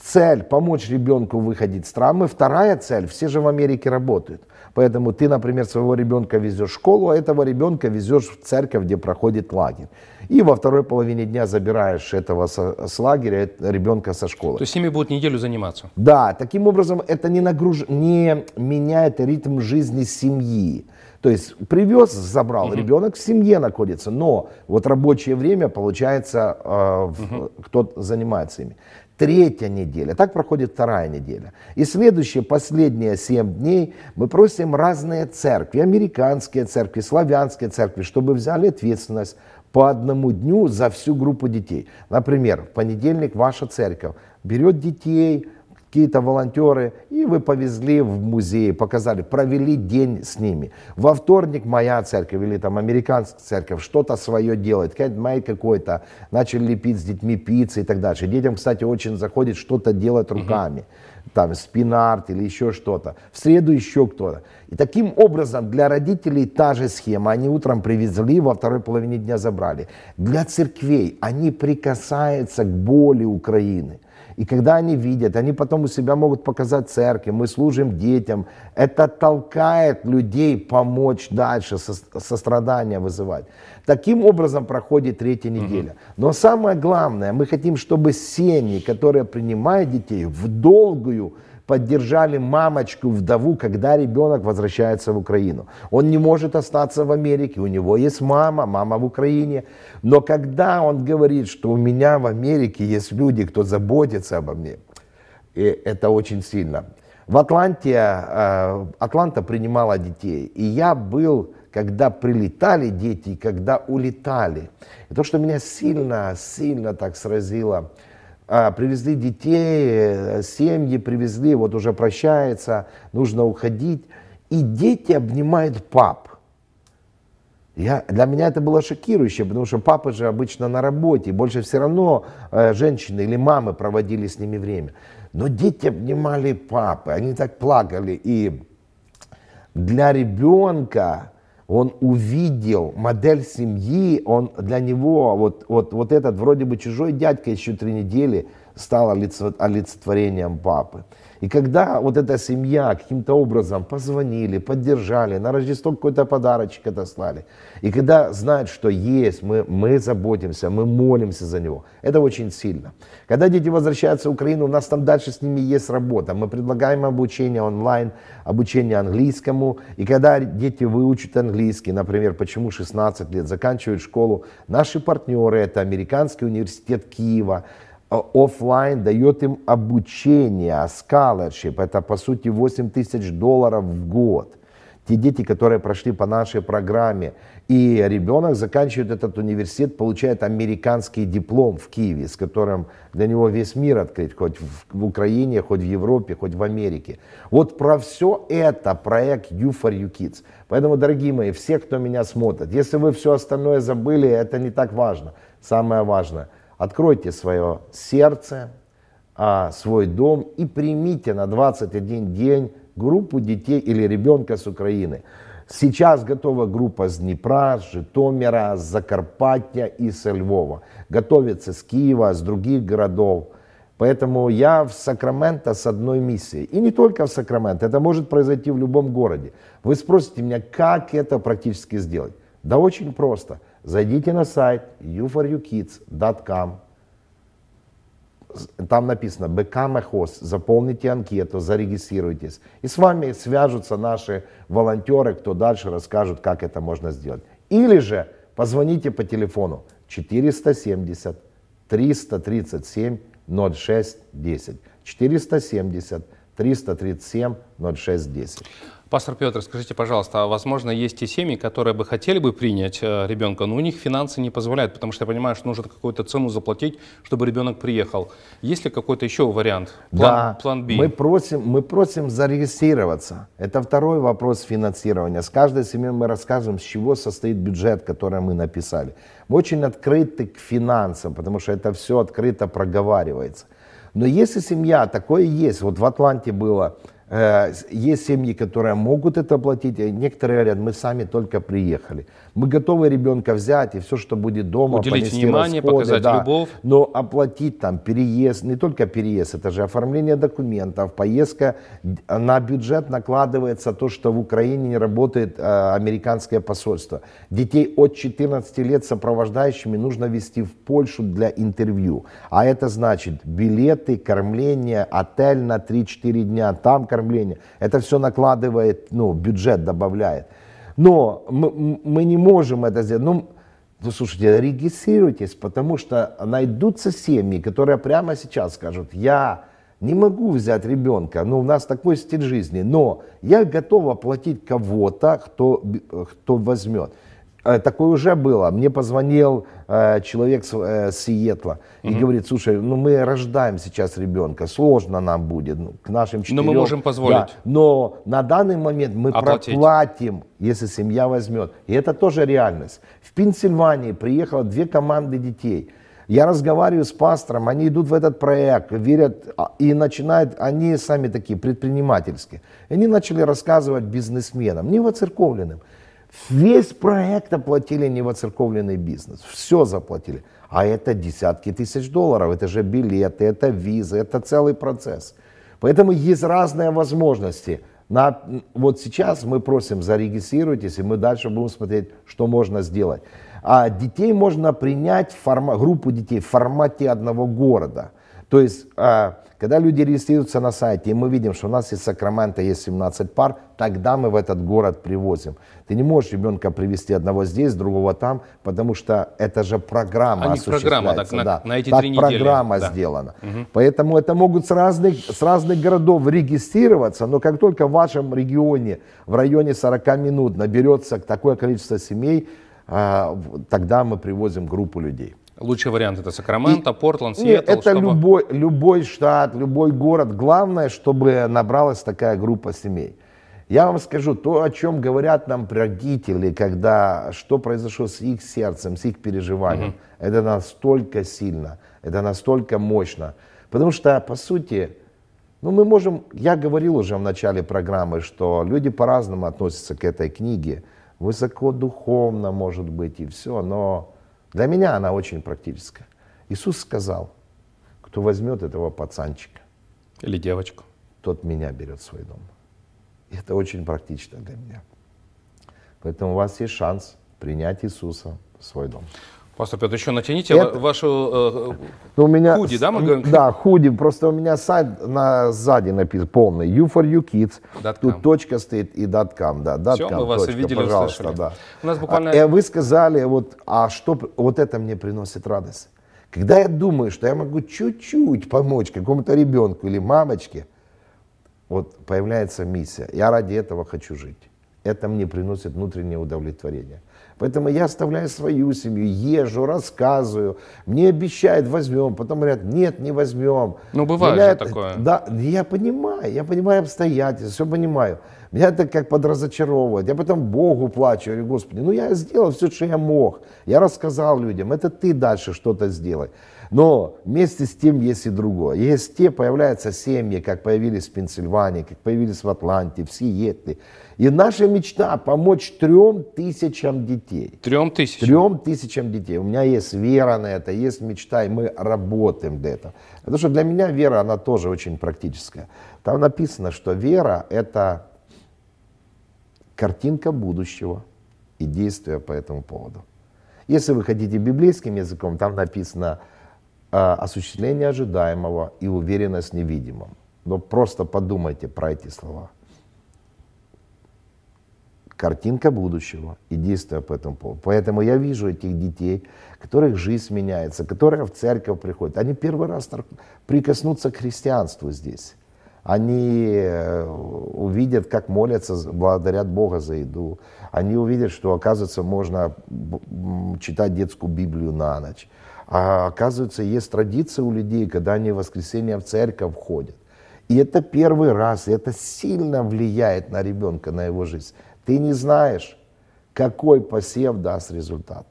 Speaker 2: цель помочь ребенку выходить из травмы. Вторая цель, все же в Америке работают. Поэтому ты, например, своего ребенка везешь в школу, а этого ребенка везешь в церковь, где проходит лагерь. И во второй половине дня забираешь этого со, с лагеря, э, ребенка со школы. То
Speaker 1: есть с ними будут неделю заниматься?
Speaker 2: Да, таким образом это не, нагруж... не меняет ритм жизни семьи. То есть привез, забрал, угу. ребенок в семье находится, но вот рабочее время, получается, э, угу. кто занимается ими третья неделя. Так проходит вторая неделя. И следующие, последние семь дней мы просим разные церкви, американские церкви, славянские церкви, чтобы взяли ответственность по одному дню за всю группу детей. Например, в понедельник ваша церковь берет детей, какие-то волонтеры, и вы повезли в музей, показали, провели день с ними. Во вторник моя церковь или там американская церковь что-то свое делает, хендмейд какой-то, начали лепить с детьми пиццы и так дальше. Детям, кстати, очень заходит что-то делать руками. mm там спинарт или еще что-то, в среду еще кто-то. И таким образом для родителей та же схема. Они утром привезли, во второй половине дня забрали. Для церквей они прикасаются к боли Украины. И когда они видят, они потом у себя могут показать церкви, мы служим детям. Это толкает людей помочь дальше, сострадание вызывать. Таким образом проходит третья неделя. Но самое главное, мы хотим, чтобы семьи, которые принимают детей, в долгую поддержали мамочку, вдову, когда ребенок возвращается в Украину. Он не может остаться в Америке, у него есть мама, мама в Украине. Но когда он говорит, что у меня в Америке есть люди, кто заботится обо мне, и это очень сильно. В Атланте, э, Атланта принимала детей, и я был, когда прилетали дети, когда улетали. И то, что меня сильно, сильно так сразило – а, привезли детей, э, семьи привезли, вот уже прощается, нужно уходить. И дети обнимают пап. Я, для меня это было шокирующе, потому что папы же обычно на работе, больше все равно э, женщины или мамы проводили с ними время. Но дети обнимали папы, они так плакали. И для ребенка он увидел модель семьи, он для него вот, вот, вот этот вроде бы чужой дядька еще три недели стал олицетворением папы. И когда вот эта семья каким-то образом позвонили, поддержали, на Рождество какой-то подарочек отослали, и когда знают, что есть, мы, мы заботимся, мы молимся за него, это очень сильно. Когда дети возвращаются в Украину, у нас там дальше с ними есть работа. Мы предлагаем обучение онлайн, обучение английскому. И когда дети выучат английский, например, почему 16 лет, заканчивают школу, наши партнеры, это Американский университет Киева, а, офлайн дает им обучение, а scholarship, это по сути 8 тысяч долларов в год. Те дети, которые прошли по нашей программе, и ребенок заканчивает этот университет, получает американский диплом в Киеве, с которым для него весь мир открыть, хоть в Украине, хоть в Европе, хоть в Америке. Вот про все это проект You for You Kids. Поэтому, дорогие мои, все, кто меня смотрит, если вы все остальное забыли, это не так важно. Самое важное – Откройте свое сердце, а, свой дом и примите на 21 день группу детей или ребенка с Украины. Сейчас готова группа с Днепра, с Житомира, с Закарпатья и со Львова. Готовится с Киева, с других городов. Поэтому я в Сакраменто с одной миссией. И не только в Сакраменто, это может произойти в любом городе. Вы спросите меня, как это практически сделать? Да очень просто – Зайдите на сайт youforyoukids.com. Там написано «Become a host», заполните анкету, зарегистрируйтесь. И с вами свяжутся наши волонтеры, кто дальше расскажет, как это можно сделать. Или же позвоните по телефону 470 337 06 10. 470 337 06 10.
Speaker 1: Пастор Петр, скажите, пожалуйста, а возможно, есть и семьи, которые бы хотели бы принять э, ребенка, но у них финансы не позволяют, потому что я понимаю, что нужно какую-то цену заплатить, чтобы ребенок приехал. Есть ли какой-то еще вариант? План, да, план Б? Мы
Speaker 2: просим, мы просим зарегистрироваться. Это второй вопрос финансирования. С каждой семьей мы расскажем, с чего состоит бюджет, который мы написали. Мы очень открыты к финансам, потому что это все открыто проговаривается. Но если семья, такое есть, вот в Атланте было, Э, есть семьи, которые могут это платить, некоторые говорят, мы сами только приехали. Мы готовы ребенка взять и все, что будет дома, Уделить понести внимание, расходы, показать да, любовь. Но оплатить там переезд, не только переезд, это же оформление документов, поездка. Э, на бюджет накладывается то, что в Украине не работает э, американское посольство. Детей от 14 лет сопровождающими нужно вести в Польшу для интервью. А это значит билеты, кормление, отель на 3-4 дня, там кормление. Это все накладывает, ну, бюджет добавляет. Но мы, мы не можем это сделать. Ну, ну, слушайте, регистрируйтесь, потому что найдутся семьи, которые прямо сейчас скажут, я не могу взять ребенка, ну, у нас такой стиль жизни, но я готов оплатить кого-то, кто, кто возьмет. Э, такое уже было. Мне позвонил э, человек с, э, с и угу. говорит, слушай, ну мы рождаем сейчас ребенка, сложно нам будет, ну, к нашим четырем. Но мы можем позволить. Да, но на данный момент мы Оплатить. проплатим, если семья возьмет. И это тоже реальность. В Пенсильвании приехало две команды детей. Я разговариваю с пастором, они идут в этот проект, верят а, и начинают, они сами такие предпринимательские. Они начали рассказывать бизнесменам, не воцерковленным. церковленным Весь проект оплатили невоцерковленный бизнес. Все заплатили. А это десятки тысяч долларов. Это же билеты, это визы, это целый процесс. Поэтому есть разные возможности. На, вот сейчас мы просим, зарегистрируйтесь, и мы дальше будем смотреть, что можно сделать. А детей можно принять, форма, группу детей в формате одного города. То есть, а, когда люди регистрируются на сайте, и мы видим, что у нас из Сакрамента есть 17 пар, тогда мы в этот город привозим. Ты не можешь ребенка привести одного здесь, другого там, потому что это же программа а Программа, так, да. на, на эти так три программа недели. сделана. Да. Угу. Поэтому это могут с разных, с разных городов регистрироваться, но как только в вашем регионе, в районе 40 минут наберется такое количество семей, а, тогда мы привозим группу людей. Лучший
Speaker 1: вариант это Сакраменто, и, Портланд, Сиэтл. Нет, это чтобы...
Speaker 2: любой, любой штат, любой город. Главное, чтобы набралась такая группа семей. Я вам скажу, то, о чем говорят нам родители, когда что произошло с их сердцем, с их переживанием, угу. это настолько сильно, это настолько мощно. Потому что, по сути, ну мы можем, я говорил уже в начале программы, что люди по-разному относятся к этой книге. Высокодуховно, может быть, и все, но для меня она очень практическая. Иисус сказал, кто возьмет этого пацанчика. Или девочку. Тот меня берет в свой дом. И это очень практично для меня. Поэтому у вас есть шанс принять Иисуса в свой дом. Пастор Петр, еще натяните это...
Speaker 1: вашу э,
Speaker 2: ну, у меня... худи, да, мы говорим? Да, худи. Просто у меня сайт на, сзади написан полный. You for you kids. Тут точка стоит и dot .com. Да, dot Все, com, мы вас точка, видели, пожалуйста, услышали. Да. У нас буквально... А, э, вы сказали, вот, а что вот это мне приносит радость. Когда я думаю, что я могу чуть-чуть помочь какому-то ребенку или мамочке, вот появляется миссия. Я ради этого хочу жить. Это мне приносит внутреннее удовлетворение. Поэтому я оставляю свою семью, езжу, рассказываю. Мне обещают, возьмем, потом говорят, нет, не возьмем. Ну, бывает Меня же это, такое. Да, ну, я понимаю, я понимаю обстоятельства, все понимаю. Меня это как подразочаровывает. Я потом Богу плачу, говорю, Господи, ну я сделал все, что я мог. Я рассказал людям, это ты дальше что-то сделай. Но вместе с тем есть и другое. Есть те, появляются семьи, как появились в Пенсильвании, как появились в Атланте, в Сиэтле. И наша мечта помочь трем тысячам детей. Трем тысячам? Трем тысячам детей. У меня есть вера на это, есть мечта, и мы работаем для этого. Потому что для меня вера, она тоже очень практическая. Там написано, что вера – это картинка будущего и действия по этому поводу. Если вы хотите библейским языком, там написано – а, осуществление ожидаемого и уверенность в невидимом. Но просто подумайте про эти слова. Картинка будущего и действия по этому поводу. Поэтому я вижу этих детей, которых жизнь меняется, которые в церковь приходят. Они первый раз прикоснутся к христианству здесь. Они э, увидят, как молятся, благодарят Бога за еду. Они увидят, что, оказывается, можно читать детскую Библию на ночь а оказывается, есть традиция у людей, когда они в воскресенье в церковь ходят. И это первый раз, и это сильно влияет на ребенка, на его жизнь. Ты не знаешь, какой посев даст результат.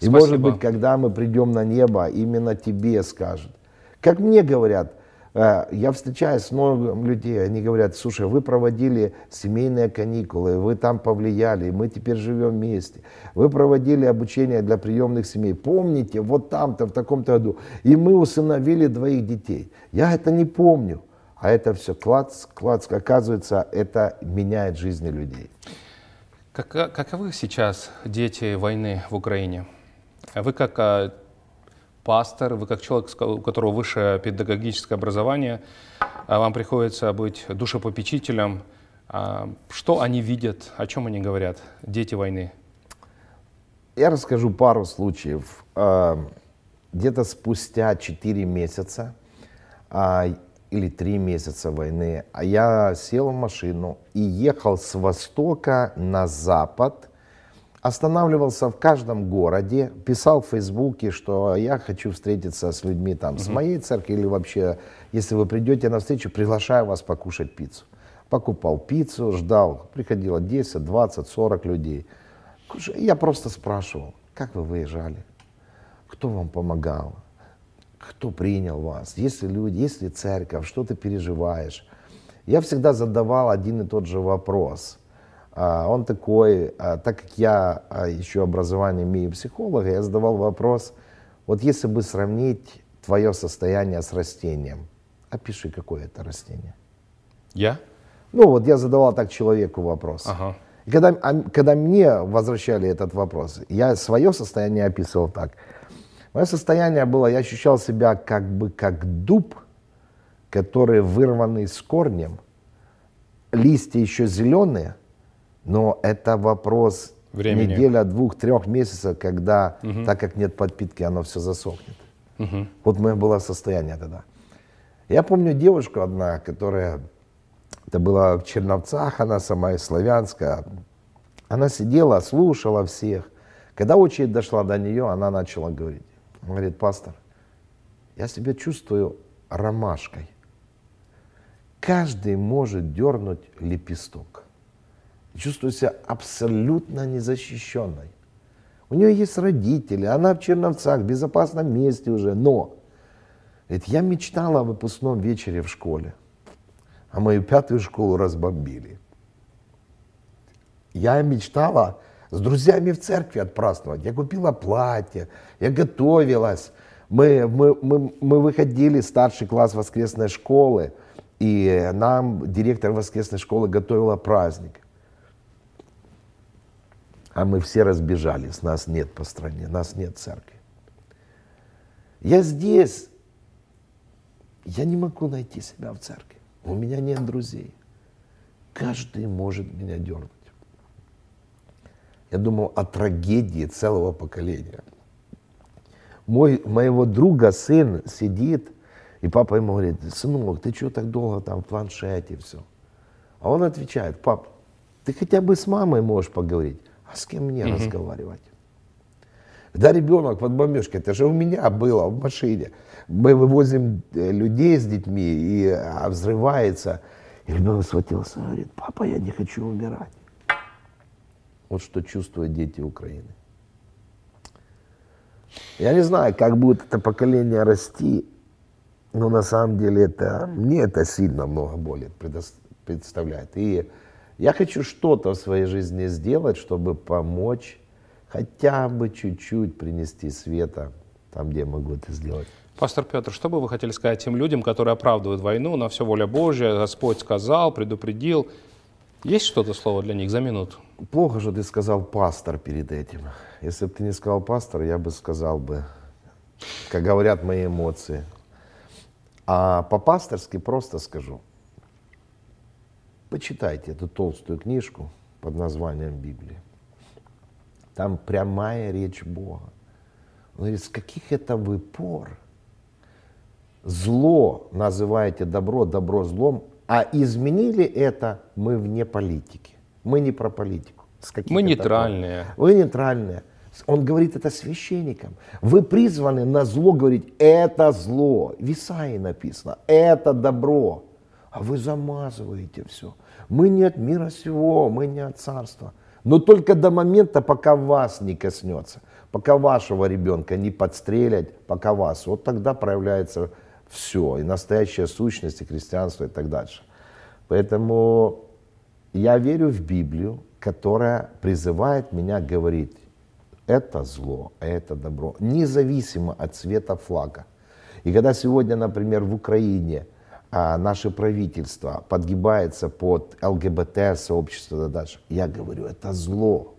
Speaker 2: И может быть, когда мы придем на небо, именно тебе скажут. Как мне говорят, Э, я встречаюсь с многим людей, они говорят, слушай, вы проводили семейные каникулы, вы там повлияли, мы теперь живем вместе. Вы проводили обучение для приемных семей. Помните, вот там-то, в таком-то году. И мы усыновили двоих детей. Я это не помню. А это все клац, клац. Оказывается, это меняет жизни людей.
Speaker 1: Как, каковы сейчас дети войны в Украине? А вы как а, пастор, вы как человек, у которого высшее педагогическое образование, а, вам приходится быть душепопечителем. А, что они видят, о чем они говорят, дети войны?
Speaker 2: Я расскажу пару случаев. А, где-то спустя 4 месяца или 3 месяца войны я сел в машину и ехал с востока на запад – останавливался в каждом городе, писал в Фейсбуке, что я хочу встретиться с людьми там, угу. с моей церкви или вообще, если вы придете на встречу, приглашаю вас покушать пиццу. Покупал пиццу, ждал, приходило 10, 20, 40 людей. Я просто спрашивал, как вы выезжали, кто вам помогал, кто принял вас, есть ли люди, есть ли церковь, что ты переживаешь. Я всегда задавал один и тот же вопрос – а, он такой, а, так как я а, еще образование имею психолога, я задавал вопрос, вот если бы сравнить твое состояние с растением, опиши, какое это растение. Я? Ну вот я задавал так человеку вопрос. Ага. И когда, когда мне возвращали этот вопрос, я свое состояние описывал так. Мое состояние было, я ощущал себя как бы как дуб, который вырванный с корнем, листья еще зеленые – но это вопрос Времени. неделя, двух, трех месяцев, когда, угу. так как нет подпитки, оно все засохнет. Угу. Вот мое было состояние тогда. Я помню девушку одна, которая, это была в Черновцах, она сама из Славянска, она сидела, слушала всех. Когда очередь дошла до нее, она начала говорить. Она говорит, пастор, я себя чувствую ромашкой. Каждый может дернуть лепесток чувствует себя абсолютно незащищенной. У нее есть родители, она в Черновцах, в безопасном месте уже, но ведь я мечтала о выпускном вечере в школе, а мою пятую школу разбомбили. Я мечтала с друзьями в церкви отпраздновать. Я купила платье, я готовилась. Мы, мы, мы, мы выходили, старший класс воскресной школы, и нам директор воскресной школы готовила праздник а мы все разбежались, нас нет по стране, нас нет церкви. Я здесь, я не могу найти себя в церкви, у меня нет друзей. Каждый может меня дернуть. Я думал о трагедии целого поколения. Мой, моего друга сын сидит, и папа ему говорит, сынок, ты чего так долго там в планшете все? А он отвечает, пап, ты хотя бы с мамой можешь поговорить. А с кем мне угу. разговаривать? Да, ребенок под бомбежкой, это же у меня было в машине. Мы вывозим э, людей с детьми, и а, взрывается. И ребенок схватился и говорит, папа, я не хочу умирать. Вот что чувствуют дети Украины. Я не знаю, как будет это поколение расти, но на самом деле это, мне это сильно много боли представляет И я хочу что-то в своей жизни сделать, чтобы помочь хотя бы чуть-чуть принести света там, где я могу это сделать.
Speaker 1: Пастор Петр, что бы вы хотели сказать тем людям, которые оправдывают войну, на все воля Божья, Господь сказал, предупредил? Есть что-то слово для них за минуту?
Speaker 2: Плохо, что ты сказал пастор перед этим. Если бы ты не сказал пастор, я бы сказал бы, как говорят мои эмоции. А по-пасторски просто скажу – Почитайте эту толстую книжку под названием Библия. Там прямая речь Бога. Он говорит, с каких это вы пор зло называете добро, добро злом, а изменили это мы вне политики. Мы не про политику. С мы
Speaker 1: нейтральные. Пор.
Speaker 2: Вы нейтральные. Он говорит это священникам. Вы призваны на зло говорить, это зло. В Исаии написано, это добро а вы замазываете все. Мы не от мира сего, мы не от царства. Но только до момента, пока вас не коснется, пока вашего ребенка не подстрелят, пока вас, вот тогда проявляется все, и настоящая сущность, и христианство, и так дальше. Поэтому я верю в Библию, которая призывает меня говорить, это зло, а это добро, независимо от цвета флага. И когда сегодня, например, в Украине – а, наше правительство подгибается под ЛГБТ-сообщество даже, я говорю, это зло.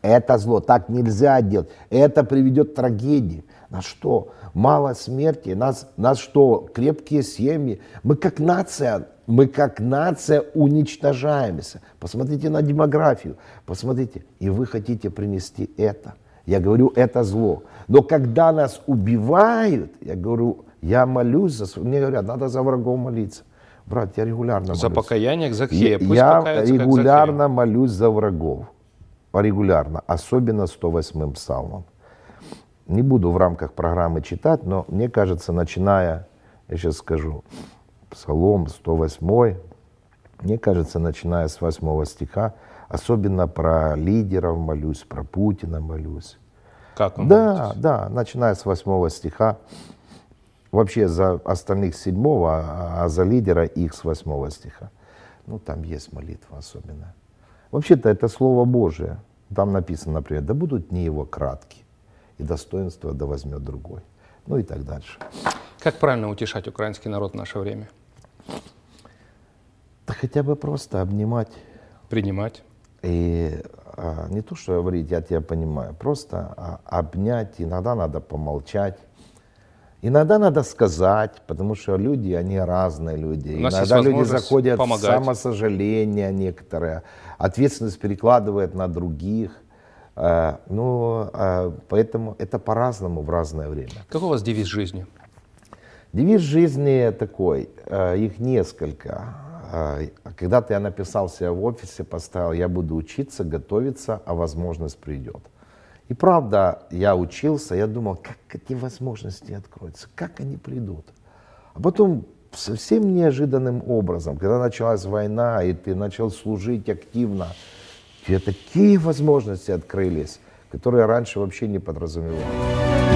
Speaker 2: Это зло, так нельзя делать. Это приведет к трагедии. На что? Мало смерти, нас, нас что, крепкие семьи. Мы как нация, мы как нация уничтожаемся. Посмотрите на демографию, посмотрите. И вы хотите принести это. Я говорю, это зло. Но когда нас убивают, я говорю, я молюсь за... Мне говорят, надо за врагов молиться. Брат, я регулярно молюсь. За
Speaker 1: покаяние к Захея. Пусть я регулярно
Speaker 2: молюсь за врагов. Регулярно. Особенно 108-м псалмом. Не буду в рамках программы читать, но мне кажется, начиная, я сейчас скажу, Псалом 108, мне кажется, начиная с 8 стиха, особенно про лидеров молюсь, про Путина молюсь.
Speaker 1: Как он Да, молитесь?
Speaker 2: да, начиная с 8 стиха. Вообще за остальных седьмого, а, а за лидера их с восьмого стиха. Ну, там есть молитва особенно. Вообще-то это Слово Божие. Там написано, например, да будут не его кратки, и достоинство да возьмет другой. Ну и так дальше.
Speaker 1: Как правильно утешать украинский народ в наше время?
Speaker 2: Да хотя бы просто обнимать. Принимать. И а, не то, что говорить, я тебя понимаю, просто а, обнять, иногда надо помолчать. Иногда надо сказать, потому что люди, они разные люди. Иногда люди заходят помогать. в самосожаление некоторое, ответственность перекладывает на других. Э, ну, э, поэтому это по-разному в разное время. Какой у вас
Speaker 1: девиз жизни?
Speaker 2: Девиз жизни такой, э, их несколько. Когда-то я написал себя в офисе, поставил, я буду учиться, готовиться, а возможность придет. И правда, я учился, я думал, как эти возможности откроются, как они придут. А потом совсем неожиданным образом, когда началась война, и ты начал служить активно, тебе такие возможности открылись, которые раньше вообще не подразумевали.